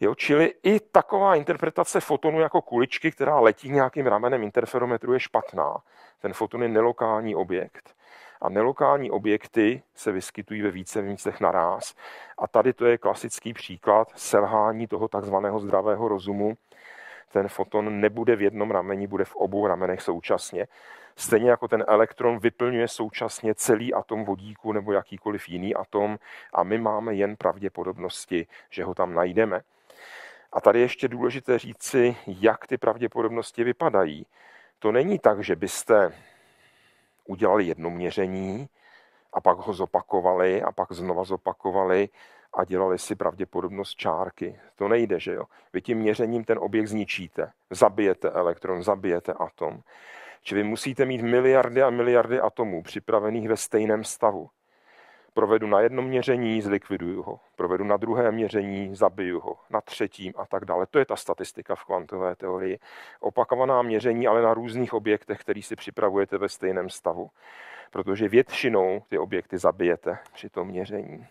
Jo? Čili i taková interpretace fotonu jako kuličky, která letí nějakým ramenem interferometru, je špatná. Ten foton je nelokální objekt a nelokální objekty se vyskytují ve více místech naráz. A tady to je klasický příklad selhání toho takzvaného zdravého rozumu. Ten foton nebude v jednom rameni, bude v obou ramenech současně. Stejně jako ten elektron vyplňuje současně celý atom vodíku nebo jakýkoliv jiný atom a my máme jen pravděpodobnosti, že ho tam najdeme. A tady ještě důležité říci, jak ty pravděpodobnosti vypadají. To není tak, že byste udělali jedno měření a pak ho zopakovali a pak znova zopakovali a dělali si pravděpodobnost čárky. To nejde, že jo? Vy tím měřením ten objekt zničíte, zabijete elektron, zabijete atom. Čili vy musíte mít miliardy a miliardy atomů připravených ve stejném stavu provedu na jednom měření, zlikviduju ho, provedu na druhé měření, zabiju ho, na třetím a tak dále. To je ta statistika v kvantové teorii. Opakovaná měření, ale na různých objektech, který si připravujete ve stejném stavu, protože většinou ty objekty zabijete při tom měření.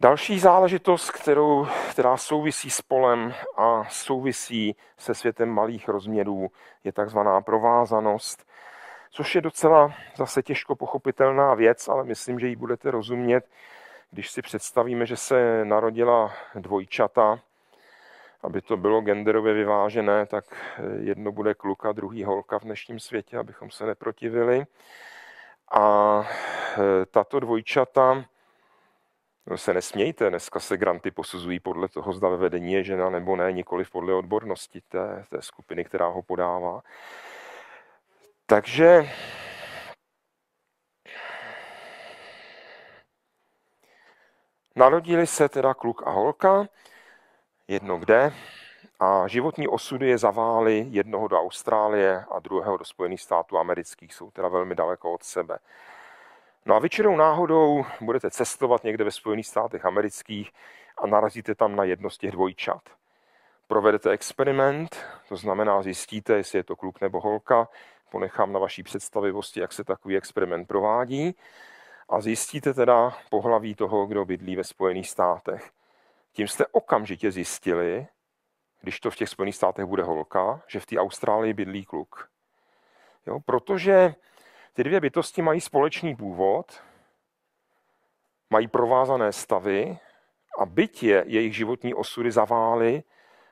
Další záležitost, kterou, která souvisí s polem a souvisí se světem malých rozměrů, je takzvaná provázanost což je docela zase těžko pochopitelná věc, ale myslím, že ji budete rozumět, když si představíme, že se narodila dvojčata, aby to bylo genderově vyvážené, tak eh, jedno bude kluka, druhý holka v dnešním světě, abychom se neprotivili. A eh, tato dvojčata, no se nesmějte, dneska se granty posuzují podle toho, zda ve vedení je žena nebo ne, nikoli podle odbornosti té, té skupiny, která ho podává. Takže narodili se teda kluk a holka, jedno kde, a životní osudy je zavály jednoho do Austrálie a druhého do Spojených států amerických, jsou teda velmi daleko od sebe. No a většinou náhodou budete cestovat někde ve Spojených státech amerických a narazíte tam na jedno z těch dvojčat provedete experiment, to znamená zjistíte, jestli je to kluk nebo holka, ponechám na vaší představivosti, jak se takový experiment provádí, a zjistíte teda pohlaví toho, kdo bydlí ve Spojených státech. Tím jste okamžitě zjistili, když to v těch Spojených státech bude holka, že v té Austrálii bydlí kluk. Jo, protože ty dvě bytosti mají společný původ, mají provázané stavy a bytě jejich životní osudy zavály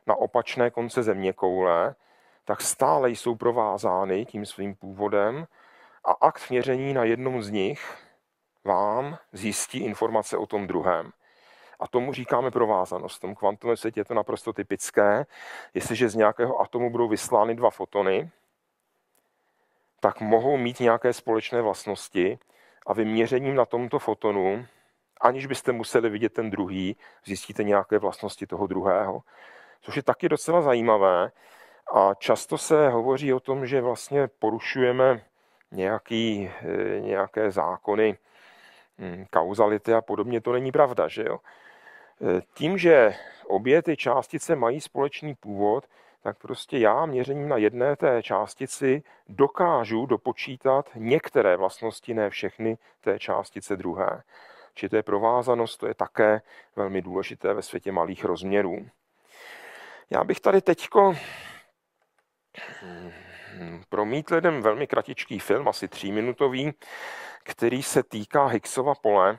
na opačné konce země koule, tak stále jsou provázány tím svým původem a akt měření na jednom z nich vám zjistí informace o tom druhém. A tomu říkáme provázanost. V tom kvantovém světě je to naprosto typické. Jestliže z nějakého atomu budou vyslány dva fotony, tak mohou mít nějaké společné vlastnosti a vyměřením na tomto fotonu, aniž byste museli vidět ten druhý, zjistíte nějaké vlastnosti toho druhého což je taky docela zajímavé. A často se hovoří o tom, že vlastně porušujeme nějaký, eh, nějaké zákony hm, kauzality a podobně. To není pravda, že jo? Eh, tím, že obě ty částice mají společný původ, tak prostě já měřením na jedné té částici dokážu dopočítat některé vlastnosti, ne všechny té částice druhé. Či to je provázanost, to je také velmi důležité ve světě malých rozměrů. Já bych tady teďko mm, promítl jeden velmi kratičký film, asi tříminutový, který se týká Higgsova pole.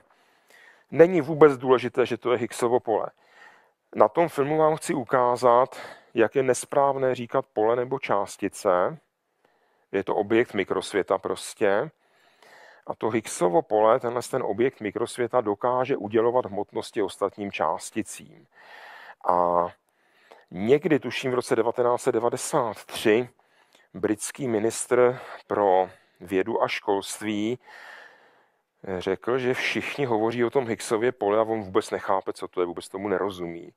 Není vůbec důležité, že to je Higgsovo pole. Na tom filmu vám chci ukázat, jak je nesprávné říkat pole nebo částice. Je to objekt mikrosvěta prostě. A to Higgsovo pole, tenhle ten objekt mikrosvěta, dokáže udělovat hmotnosti ostatním částicím. A Někdy, tuším, v roce 1993 britský ministr pro vědu a školství řekl, že všichni hovoří o tom Higgsově pole a on vůbec nechápe, co to je, vůbec tomu nerozumí.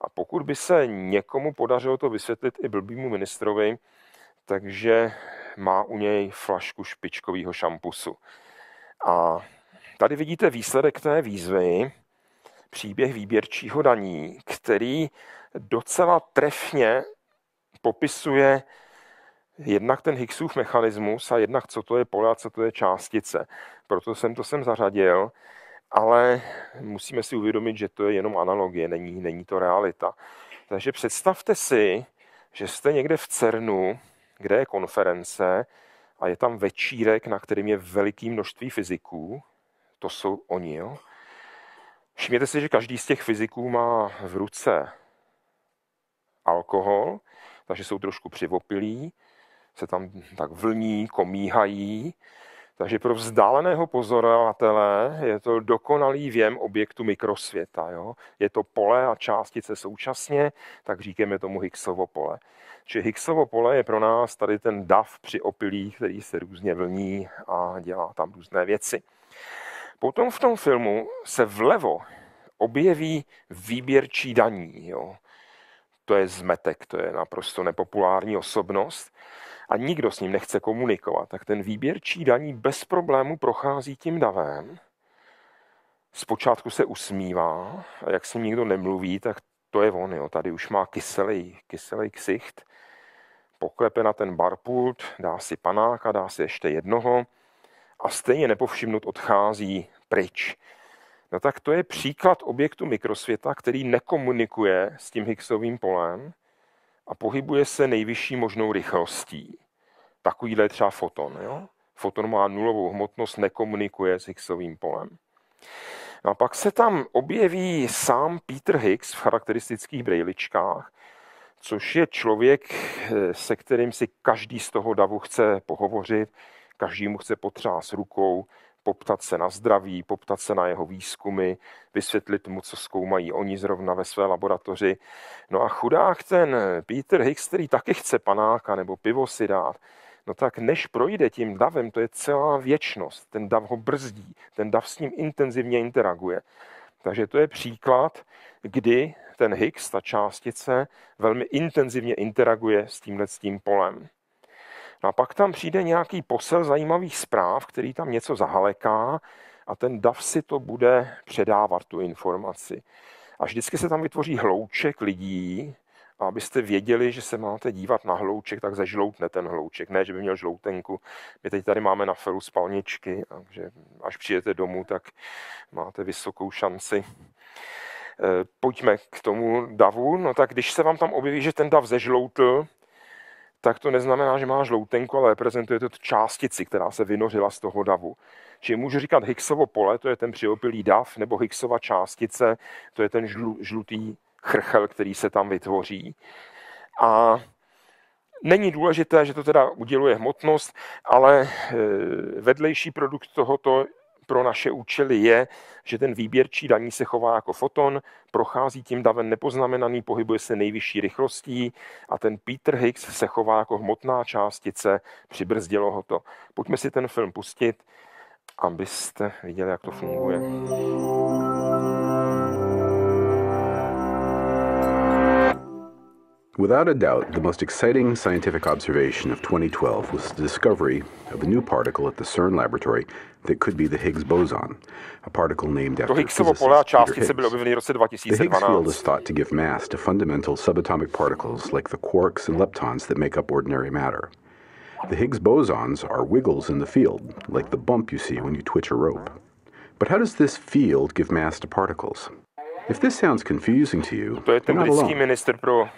A pokud by se někomu podařilo to vysvětlit i blbýmu ministrovi, takže má u něj flašku špičkového šampusu. A tady vidíte výsledek té výzvy, příběh výběrčího daní, který docela trefně popisuje jednak ten Higgsův mechanismus a jednak co to je pole a co to je částice. Proto jsem to sem zařadil, ale musíme si uvědomit, že to je jenom analogie, není, není to realita. Takže představte si, že jste někde v CERNu, kde je konference a je tam večírek, na kterým je veliké množství fyziků, to jsou oni, jo. Všimněte si, že každý z těch fyziků má v ruce alkohol, takže jsou trošku přivopilí, se tam tak vlní, komíhají. Takže pro vzdáleného pozorovatele je to dokonalý věm objektu mikrosvěta. Jo? Je to pole a částice současně, tak říkáme tomu Higgsovo pole. Čiže Higgsovo pole je pro nás tady ten dav při opilích, který se různě vlní a dělá tam různé věci. Potom v tom filmu se vlevo objeví výběrčí daní. Jo? to je zmetek, to je naprosto nepopulární osobnost a nikdo s ním nechce komunikovat, tak ten výběrčí daní bez problému prochází tím davem. Zpočátku se usmívá, a jak s ním nikdo nemluví, tak to je on, jo. tady už má kyselý, kyselý ksicht, poklepe na ten barpult, dá si panáka, dá si ještě jednoho a stejně nepovšimnut odchází pryč. No tak to je příklad objektu mikrosvěta, který nekomunikuje s tím Higgsovým polem a pohybuje se nejvyšší možnou rychlostí. Takovýhle je třeba foton. Jo? Foton má nulovou hmotnost, nekomunikuje s Higgsovým polem. No a pak se tam objeví sám Peter Higgs v charakteristických brejličkách, což je člověk, eh, se kterým si každý z toho davu chce pohovořit, každý mu chce potřást rukou, poptat se na zdraví, poptat se na jeho výzkumy, vysvětlit mu, co zkoumají oni zrovna ve své laboratoři. No a chudák ten Peter Hicks, který taky chce panáka nebo pivo si dát, no tak než projde tím davem, to je celá věčnost. Ten dav ho brzdí, ten dav s ním intenzivně interaguje. Takže to je příklad, kdy ten Higgs, ta částice, velmi intenzivně interaguje s tímhle tím polem. No a pak tam přijde nějaký posel zajímavých zpráv, který tam něco zahaleká a ten DAF si to bude předávat, tu informaci. A vždycky se tam vytvoří hlouček lidí, a abyste věděli, že se máte dívat na hlouček, tak zažloutne ten hlouček. Ne, že by měl žloutenku. My teď tady máme na feru spalničky, takže až přijete domů, tak máte vysokou šanci. E, pojďme k tomu davu. No tak když se vám tam objeví, že ten dav zežloutl, tak to neznamená, že má žloutenku, ale reprezentuje to částici, která se vynořila z toho davu. Či můžu říkat Higgsovo pole, to je ten přiopilý dav, nebo Higgsova částice, to je ten žlu, žlutý chrchel, který se tam vytvoří. A Není důležité, že to teda uděluje hmotnost, ale eh, vedlejší produkt tohoto pro naše účely je, že ten výběrčí daní se chová jako foton, prochází tím davem nepoznamenaný, pohybuje se nejvyšší rychlostí a ten Peter Higgs se chová jako hmotná částice, přibrzdilo ho to. Pojďme si ten film pustit, abyste viděli, jak to funguje. Without a doubt, the most exciting scientific observation of 2012 was the discovery of a new particle at the CERN laboratory that could be the Higgs boson, a particle named after Higgs. The Higgs field is thought to give mass to fundamental subatomic particles like the quarks and leptons that make up ordinary matter. The Higgs bosons are wiggles in the field, like the bump you see when you twitch a rope. But how does this field give mass to particles? If this sounds confusing to you, you're not alone. In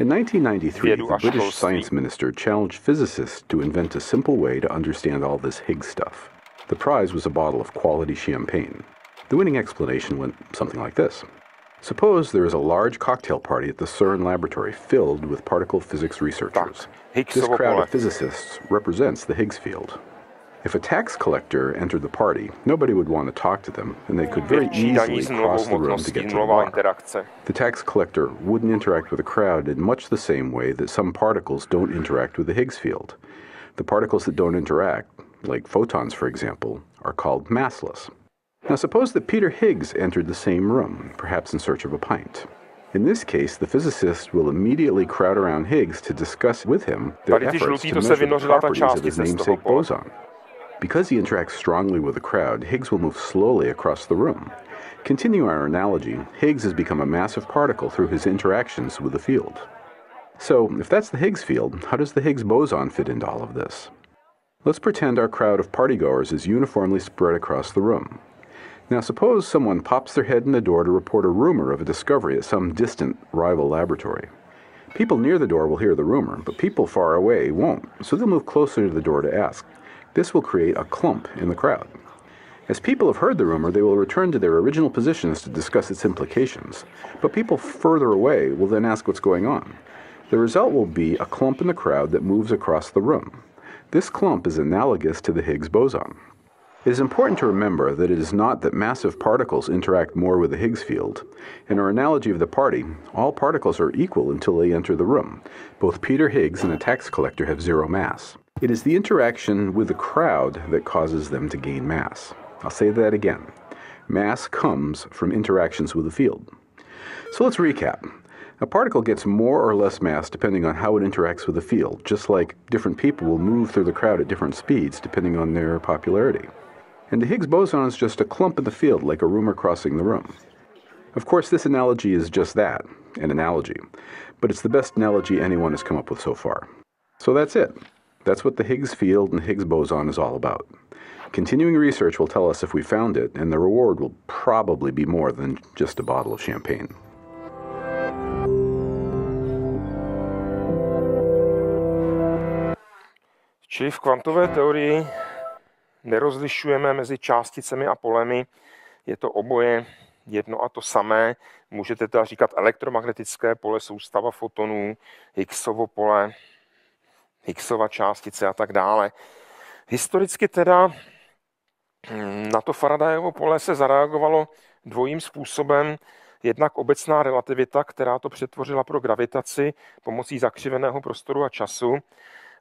1993, the British science minister challenged physicists to invent a simple way to understand all this Higgs stuff. The prize was a bottle of quality champagne. The winning explanation went something like this. Suppose there is a large cocktail party at the CERN laboratory filled with particle physics researchers. This crowd of physicists represents the Higgs field. If a tax collector entered the party, nobody would want to talk to them, and they could very easily cross the room to get to the bar. The tax collector wouldn't interact with a crowd in much the same way that some particles don't interact with the Higgs field. The particles that don't interact like photons for example, are called massless. Now suppose that Peter Higgs entered the same room, perhaps in search of a pint. In this case, the physicists will immediately crowd around Higgs to discuss with him their efforts to measure the properties of his namesake boson. Because he interacts strongly with the crowd, Higgs will move slowly across the room. Continue our analogy, Higgs has become a massive particle through his interactions with the field. So, if that's the Higgs field, how does the Higgs boson fit into all of this? Let's pretend our crowd of partygoers is uniformly spread across the room. Now, suppose someone pops their head in the door to report a rumor of a discovery at some distant rival laboratory. People near the door will hear the rumor, but people far away won't, so they'll move closer to the door to ask. This will create a clump in the crowd. As people have heard the rumor, they will return to their original positions to discuss its implications, but people further away will then ask what's going on. The result will be a clump in the crowd that moves across the room. This clump is analogous to the Higgs boson. It is important to remember that it is not that massive particles interact more with the Higgs field. In our analogy of the party, all particles are equal until they enter the room. Both Peter Higgs and the tax collector have zero mass. It is the interaction with the crowd that causes them to gain mass. I'll say that again. Mass comes from interactions with the field. So let's recap. A particle gets more or less mass depending on how it interacts with the field, just like different people will move through the crowd at different speeds depending on their popularity. And the Higgs boson is just a clump in the field, like a rumor crossing the room. Of course, this analogy is just that an analogy, but it's the best analogy anyone has come up with so far. So that's it. That's what the Higgs field and Higgs boson is all about. Continuing research will tell us if we found it, and the reward will probably be more than just a bottle of champagne. Čili v kvantové teorii nerozlišujeme mezi částicemi a polemi, je to oboje jedno a to samé. Můžete teda říkat elektromagnetické pole, soustava fotonů, Higgsovo pole, Higgsova částice a tak dále. Historicky teda mm, na to Faradayovo pole se zareagovalo dvojím způsobem. Jednak obecná relativita, která to přetvořila pro gravitaci pomocí zakřiveného prostoru a času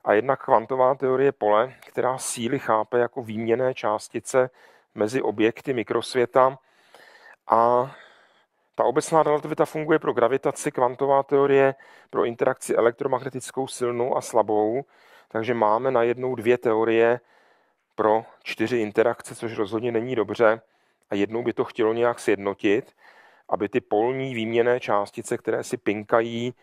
a jedna kvantová teorie pole, která síly chápe jako výměné částice mezi objekty mikrosvěta. A ta obecná relativita funguje pro gravitaci, kvantová teorie pro interakci elektromagnetickou silnou a slabou. Takže máme najednou dvě teorie pro čtyři interakce, což rozhodně není dobře. A jednou by to chtělo nějak sjednotit, aby ty polní výměné částice, které si pinkají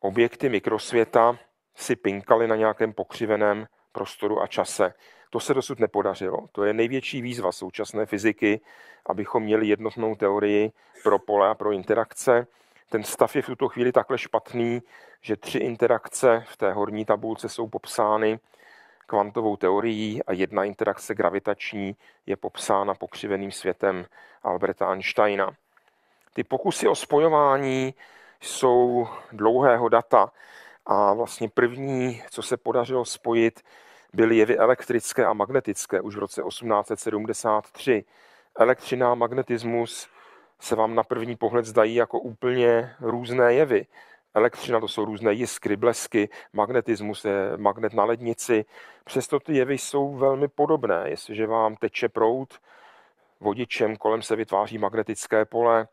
objekty mikrosvěta, si pinkali na nějakém pokřiveném prostoru a čase. To se dosud nepodařilo. To je největší výzva současné fyziky, abychom měli jednotnou teorii pro pole a pro interakce. Ten stav je v tuto chvíli takhle špatný, že tři interakce v té horní tabulce jsou popsány kvantovou teorií a jedna interakce gravitační je popsána pokřiveným světem Alberta Einsteina. Ty pokusy o spojování jsou dlouhého data. A vlastně první, co se podařilo spojit, byly jevy elektrické a magnetické už v roce 1873. Elektřina a magnetismus se vám na první pohled zdají jako úplně různé jevy. Elektřina to jsou různé jiskry, blesky, magnetismus je eh, magnet na lednici. Přesto ty jevy jsou velmi podobné. Jestliže vám teče prout, vodičem kolem se vytváří magnetické pole,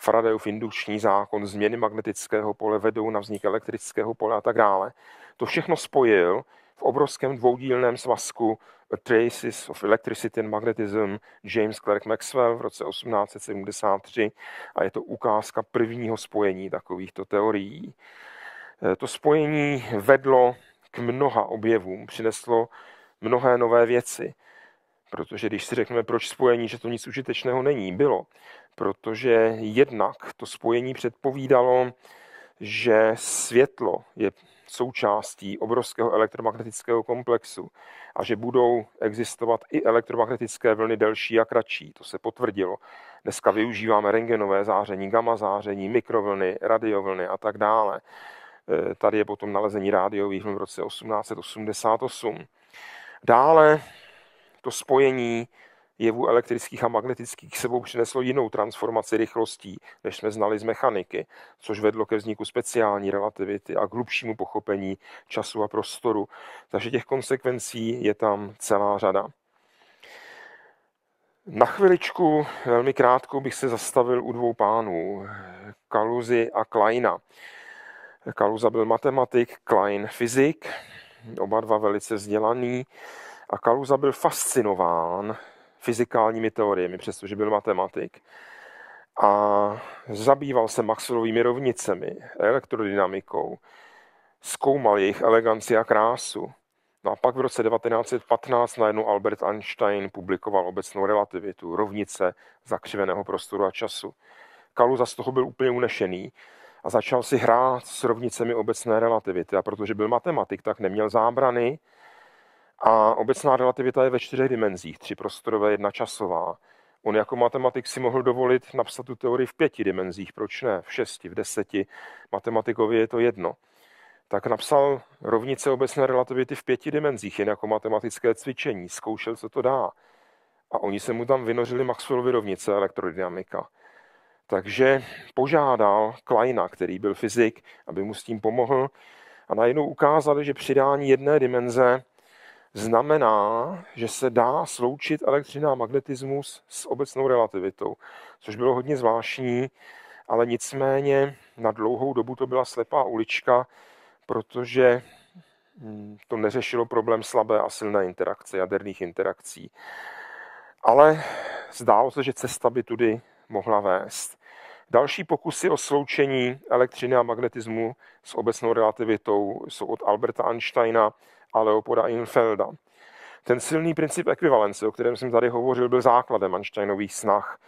Faradayův indukční zákon, změny magnetického pole vedou na vznik elektrického pole a tak dále. To všechno spojil v obrovském dvoudílném svazku Traces of Electricity and Magnetism James Clerk Maxwell v roce 1873 a je to ukázka prvního spojení takovýchto teorií. E, to spojení vedlo k mnoha objevům, přineslo mnohé nové věci. Protože když si řekneme, proč spojení, že to nic užitečného není, bylo protože jednak to spojení předpovídalo, že světlo je součástí obrovského elektromagnetického komplexu a že budou existovat i elektromagnetické vlny delší a kratší. To se potvrdilo. Dneska využíváme rengenové záření, gamma záření, mikrovlny, radiovlny a tak dále. E, tady je potom nalezení rádiových vln v roce 1888. Dále to spojení jevů elektrických a magnetických sebou přineslo jinou transformaci rychlostí, než jsme znali z mechaniky, což vedlo ke vzniku speciální relativity a k hlubšímu pochopení času a prostoru. Takže těch konsekvencí je tam celá řada. Na chviličku, velmi krátkou, bych se zastavil u dvou pánů, Kaluzy a Kleina. Kaluza byl matematik, Klein fyzik, oba dva velice vzdělaný. A Kaluza byl fascinován fyzikálními teoriemi, přestože byl matematik. A zabýval se Maxwellovými rovnicemi, elektrodynamikou, zkoumal jejich eleganci a krásu. No a pak v roce 1915 najednou Albert Einstein publikoval obecnou relativitu, rovnice zakřiveného prostoru a času. Kaluza z toho byl úplně unešený a začal si hrát s rovnicemi obecné relativity. A protože byl matematik, tak neměl zábrany, a obecná relativita je ve čtyřech dimenzích, tři prostorové, jedna časová. On jako matematik si mohl dovolit napsat tu teorii v pěti dimenzích, proč ne, v šesti, v deseti, matematikovi je to jedno. Tak napsal rovnice obecné relativity v pěti dimenzích, jen jako matematické cvičení, zkoušel, co to dá. A oni se mu tam vynořili Maxwellovy rovnice elektrodynamika. Takže požádal Kleina, který byl fyzik, aby mu s tím pomohl a najednou ukázali, že přidání jedné dimenze znamená, že se dá sloučit elektřina a magnetismus s obecnou relativitou, což bylo hodně zvláštní, ale nicméně na dlouhou dobu to byla slepá ulička, protože hm, to neřešilo problém slabé a silné interakce, jaderných interakcí. Ale zdálo se, že cesta by tudy mohla vést. Další pokusy o sloučení elektřiny a magnetismu s obecnou relativitou jsou od Alberta Einsteina a Leopolda Infelda. Ten silný princip ekvivalence, o kterém jsem tady hovořil, byl základem Einsteinových snah,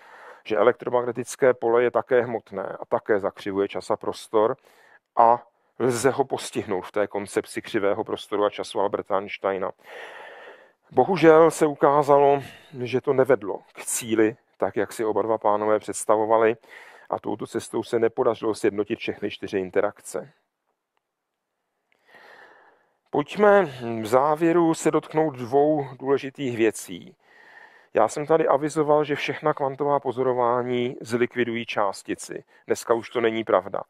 že elektromagnetické pole je také hmotné a také zakřivuje čas a prostor a lze ho postihnout v té koncepci křivého prostoru a času Alberta Einsteina. Bohužel se ukázalo, že to nevedlo k cíli, tak jak si oba dva pánové představovali, a touto cestou se nepodařilo sjednotit všechny čtyři interakce. Pojďme v závěru se dotknout dvou důležitých věcí. Já jsem tady avizoval, že všechna kvantová pozorování zlikvidují částici. Dneska už to není pravda.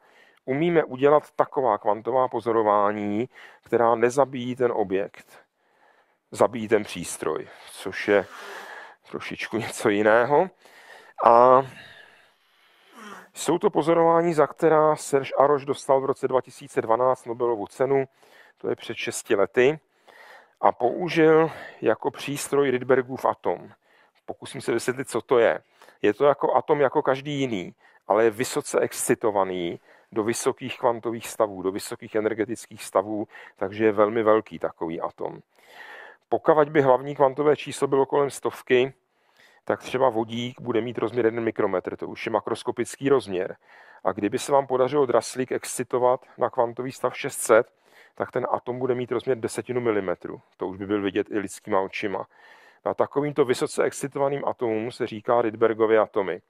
Umíme udělat taková kvantová pozorování, která nezabíjí ten objekt. Zabíjí ten přístroj, což je trošičku (laughs) něco jiného. A jsou to pozorování, za která Serge Aroš dostal v roce 2012 Nobelovu cenu to je před 6 lety, a použil jako přístroj Rydbergův atom. Pokusím se vysvětlit, co to je. Je to jako atom jako každý jiný, ale je vysoce excitovaný do vysokých kvantových stavů, do vysokých energetických stavů, takže je velmi velký takový atom. Pokud by hlavní kvantové číslo bylo kolem stovky, tak třeba vodík bude mít rozměr 1 mikrometr, to už je makroskopický rozměr. A kdyby se vám podařilo draslík excitovat na kvantový stav 600, tak ten atom bude mít rozměr desetinu milimetru. To už by byl vidět i lidskýma očima. Na no takovýmto vysoce excitovaným atomům se říká Rydbergovy atomy.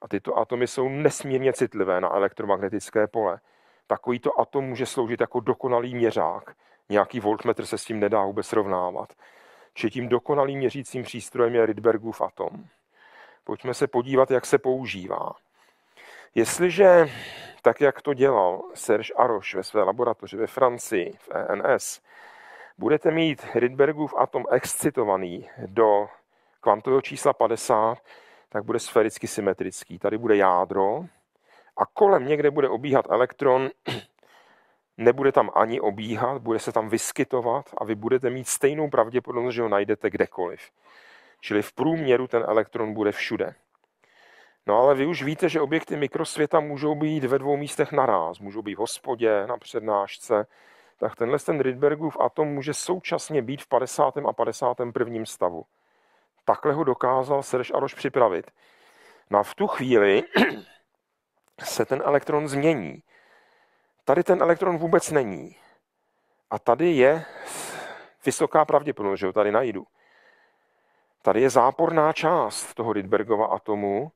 A tyto atomy jsou nesmírně citlivé na elektromagnetické pole. Takovýto atom může sloužit jako dokonalý měřák. Nějaký voltmetr se s tím nedá vůbec srovnávat. Či tím dokonalým měřícím přístrojem je Rydbergův atom. Pojďme se podívat, jak se používá. Jestliže, tak jak to dělal Serge Aroš ve své laboratoři ve Francii, v ENS, budete mít Rydbergův atom excitovaný do kvantového čísla 50, tak bude sféricky symetrický. Tady bude jádro a kolem někde bude obíhat elektron, (clears throat) nebude tam ani obíhat, bude se tam vyskytovat a vy budete mít stejnou pravděpodobnost, že ho najdete kdekoliv. Čili v průměru ten elektron bude všude. No ale vy už víte, že objekty mikrosvěta můžou být ve dvou místech naráz. Můžou být v hospodě, na přednášce. Tak tenhle ten Rydbergův atom může současně být v 50. a 51. stavu. Takhle ho dokázal Serge Aroš připravit. No a v tu chvíli (clears throat) se ten elektron změní. Tady ten elektron vůbec není. A tady je vysoká pravděpodobnost, že ho tady najdu. Tady je záporná část toho Rydbergova atomu,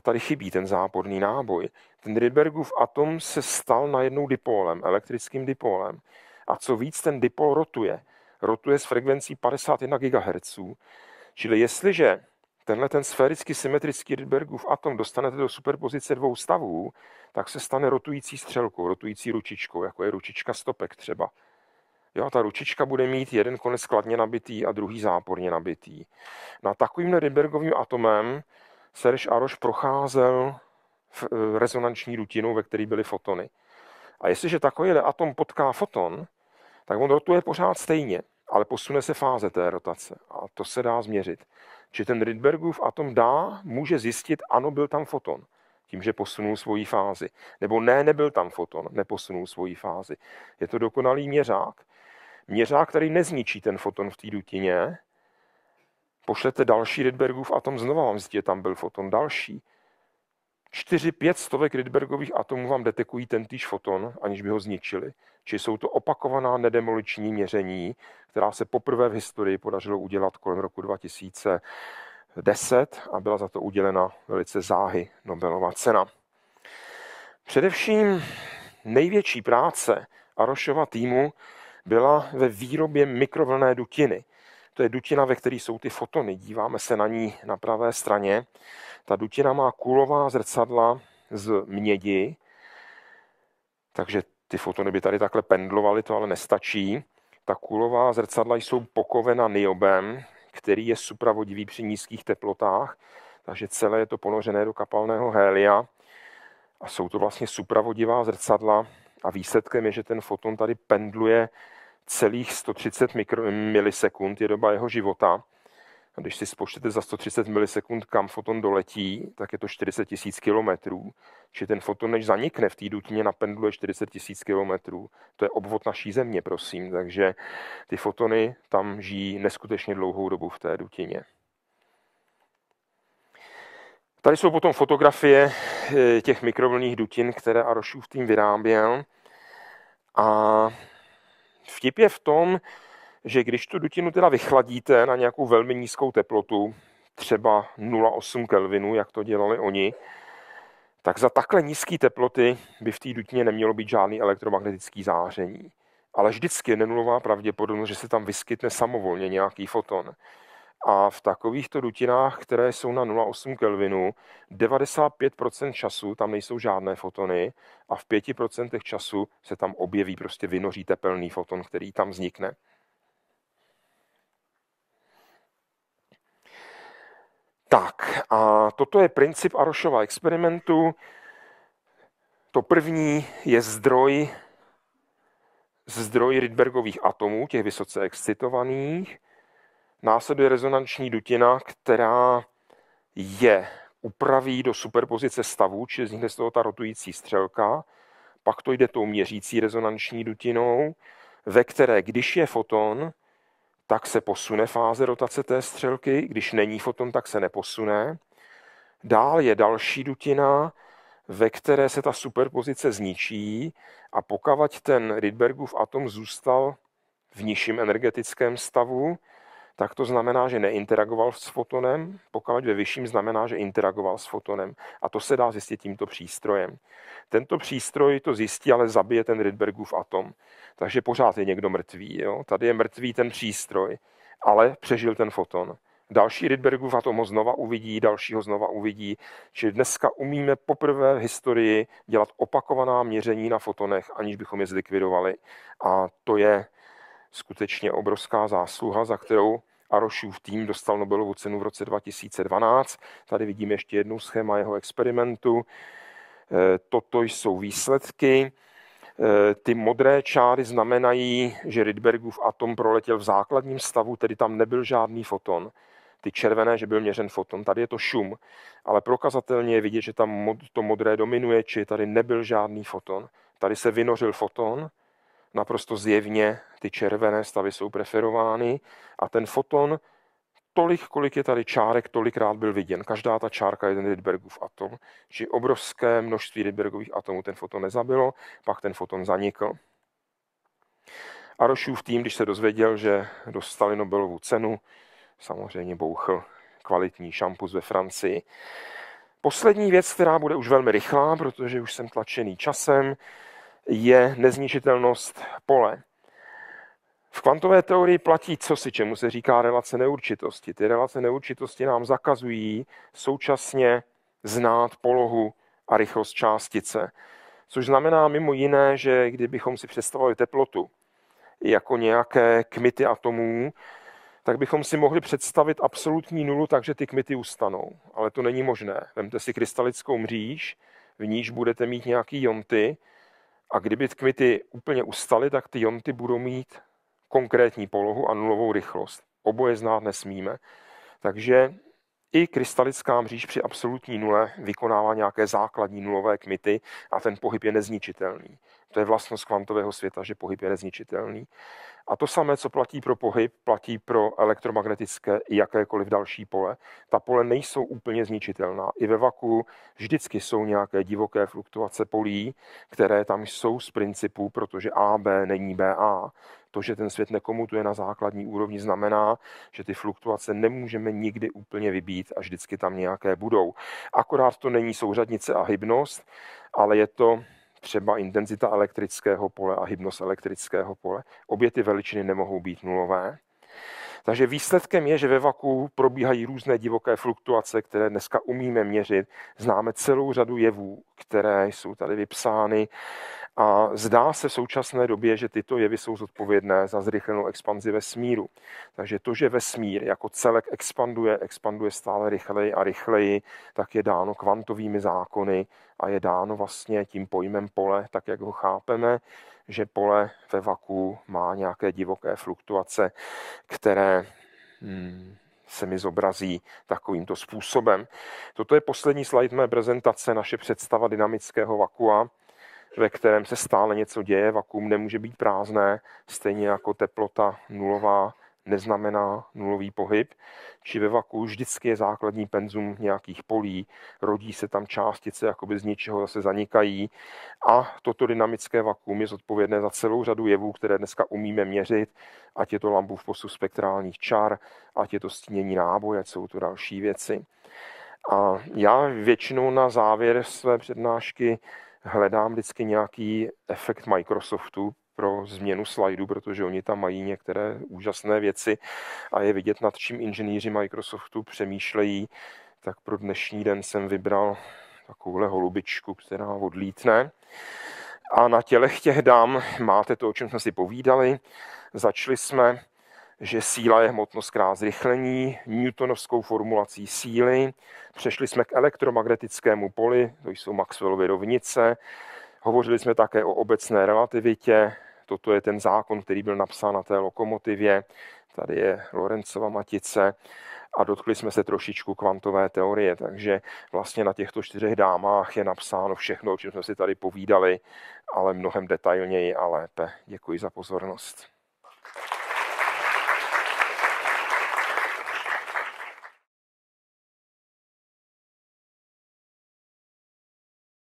a tady chybí ten záporný náboj. Ten Rydbergův atom se stal najednou dipólem, elektrickým dipólem. A co víc, ten dipol rotuje. Rotuje s frekvencí 51 GHz. Čili jestliže tenhle ten sféricky symetrický Rydbergův atom dostanete do superpozice dvou stavů, tak se stane rotující střelkou, rotující ručičkou, jako je ručička stopek třeba. Jo, ta ručička bude mít jeden konec skladně nabitý a druhý záporně nabitý. Na no takovým Rydbergovým atomem Serge Aroš procházel v eh, rezonanční rutinou, ve které byly fotony. A jestliže takový atom potká foton, tak on rotuje pořád stejně, ale posune se fáze té rotace. A to se dá změřit. Či ten Rydbergův atom dá, může zjistit, ano, byl tam foton tím, že posunul svoji fázi. Nebo ne, nebyl tam foton, neposunul svoji fázi. Je to dokonalý měřák. Měřák, který nezničí ten foton v té dutině, Pošlete další Rydbergův atom, znova vám zjistí, že tam byl foton. Další. 4-5 stovek Rydbergových atomů vám detekují týž foton, aniž by ho zničili. Či jsou to opakovaná nedemoliční měření, která se poprvé v historii podařilo udělat kolem roku 2010 a byla za to udělena velice záhy Nobelova cena. Především největší práce Arošova týmu byla ve výrobě mikrovlné dutiny. To je dutina, ve které jsou ty fotony. Díváme se na ní na pravé straně. Ta dutina má kulová zrcadla z mědi, takže ty fotony by tady takhle pendlovaly, to ale nestačí. Ta kulová zrcadla jsou pokovena niobem, který je supravodivý při nízkých teplotách, takže celé je to ponořené do kapalného hélia a jsou to vlastně supravodivá zrcadla a výsledkem je, že ten foton tady pendluje celých 130 mikro, milisekund je doba jeho života. A když si spočtete za 130 milisekund, kam foton doletí, tak je to 40 tisíc kilometrů. Či ten foton, než zanikne v té dutině, napendluje 40 tisíc kilometrů. To je obvod naší země, prosím. Takže ty fotony tam žijí neskutečně dlouhou dobu v té dutině. Tady jsou potom fotografie eh, těch mikrovlnných dutin, které Arošův tým vyráběl. A Vtip je v tom, že když tu dutinu teda vychladíte na nějakou velmi nízkou teplotu, třeba 0,8 Kelvinu, jak to dělali oni, tak za takhle nízké teploty by v té dutině nemělo být žádný elektromagnetický záření. Ale vždycky je nenulová pravděpodobnost, že se tam vyskytne samovolně nějaký foton. A v takovýchto dutinách, které jsou na 0,8 Kelvinu, 95% času tam nejsou žádné fotony a v 5% času se tam objeví, prostě vynoří tepelný foton, který tam vznikne. Tak a toto je princip Arošova experimentu. To první je zdroj, zdroj Rydbergových atomů, těch vysoce excitovaných. Následuje rezonanční dutina, která je upraví do superpozice či čili nich z toho ta rotující střelka, pak to jde tou měřící rezonanční dutinou, ve které, když je foton, tak se posune fáze rotace té střelky, když není foton, tak se neposune. Dál je další dutina, ve které se ta superpozice zničí a pokavať ten Rydbergův atom zůstal v nižším energetickém stavu, tak to znamená, že neinteragoval s fotonem, pokud ve vyšším znamená, že interagoval s fotonem. A to se dá zjistit tímto přístrojem. Tento přístroj to zjistí, ale zabije ten Rydbergův atom. Takže pořád je někdo mrtvý. Jo? Tady je mrtvý ten přístroj, ale přežil ten foton. Další Rydbergův atom ho znova uvidí, dalšího znova uvidí. Čili dneska umíme poprvé v historii dělat opakovaná měření na fotonech, aniž bychom je zlikvidovali. A to je skutečně obrovská zásluha, za kterou Arošův tým dostal Nobelovu cenu v roce 2012. Tady vidíme ještě jednu schéma jeho experimentu. E, toto jsou výsledky. E, ty modré čáry znamenají, že Rydbergův atom proletěl v základním stavu, tedy tam nebyl žádný foton. Ty červené, že byl měřen foton. Tady je to šum, ale prokazatelně je vidět, že tam to modré dominuje, či tady nebyl žádný foton. Tady se vynořil foton naprosto zjevně ty červené stavy jsou preferovány a ten foton tolik, kolik je tady čárek, tolikrát byl viděn. Každá ta čárka je ten Rydbergův atom, či obrovské množství Rydbergových atomů ten foton nezabilo, pak ten foton zanikl. A Rošův tým, když se dozvěděl, že dostali Nobelovu cenu, samozřejmě bouchl kvalitní šampus ve Francii. Poslední věc, která bude už velmi rychlá, protože už jsem tlačený časem, je nezničitelnost pole. V kvantové teorii platí co si čemu se říká relace neurčitosti. Ty relace neurčitosti nám zakazují současně znát polohu a rychlost částice. Což znamená mimo jiné, že kdybychom si představovali teplotu jako nějaké kmity atomů, tak bychom si mohli představit absolutní nulu, takže ty kmity ustanou. Ale to není možné. Vemte si krystalickou mříž, v níž budete mít nějaký jonty, a kdyby kvity úplně ustaly, tak ty jonty budou mít konkrétní polohu a nulovou rychlost. Oboje znát nesmíme. Takže i krystalická mříž při absolutní nule vykonává nějaké základní nulové kmity a ten pohyb je nezničitelný. To je vlastnost kvantového světa, že pohyb je nezničitelný. A to samé, co platí pro pohyb, platí pro elektromagnetické i jakékoliv další pole. Ta pole nejsou úplně zničitelná. I ve vaku vždycky jsou nějaké divoké fluktuace polí, které tam jsou z principu, protože AB není BA. To, že ten svět nekomutuje na základní úrovni, znamená, že ty fluktuace nemůžeme nikdy úplně vybít a vždycky tam nějaké budou. Akorát to není souřadnice a hybnost, ale je to třeba intenzita elektrického pole a hybnost elektrického pole. Obě ty veličiny nemohou být nulové. Takže výsledkem je, že ve vaku probíhají různé divoké fluktuace, které dneska umíme měřit. Známe celou řadu jevů, které jsou tady vypsány a zdá se v současné době, že tyto jevy jsou zodpovědné za zrychlenou expanzi vesmíru. Takže to, že vesmír jako celek expanduje, expanduje stále rychleji a rychleji, tak je dáno kvantovými zákony a je dáno vlastně tím pojmem pole, tak jak ho chápeme, že pole ve vaku má nějaké divoké fluktuace, které hmm, se mi zobrazí takovýmto způsobem. Toto je poslední slide mé prezentace, naše představa dynamického vakua ve kterém se stále něco děje, vakuum nemůže být prázdné, stejně jako teplota nulová neznamená nulový pohyb, či ve vaku vždycky je základní penzum nějakých polí, rodí se tam částice, jakoby z ničeho zase zanikají a toto dynamické vakuum je zodpovědné za celou řadu jevů, které dneska umíme měřit, ať je to v posu spektrálních čar, ať je to stínění náboje, jsou to další věci. A já většinou na závěr své přednášky hledám vždycky nějaký efekt Microsoftu pro změnu slajdu, protože oni tam mají některé úžasné věci a je vidět, nad čím inženýři Microsoftu přemýšlejí. Tak pro dnešní den jsem vybral takovouhle holubičku, která odlítne. A na tělech těch dám máte to, o čem jsme si povídali. Začali jsme že síla je hmotnost krát zrychlení, newtonovskou formulací síly. Přešli jsme k elektromagnetickému poli, to jsou Maxwellovy rovnice. Hovořili jsme také o obecné relativitě, toto je ten zákon, který byl napsán na té lokomotivě. Tady je Lorencova matice a dotkli jsme se trošičku kvantové teorie, takže vlastně na těchto čtyřech dámách je napsáno všechno, o čem jsme si tady povídali, ale mnohem detailněji a lépe. Děkuji za pozornost.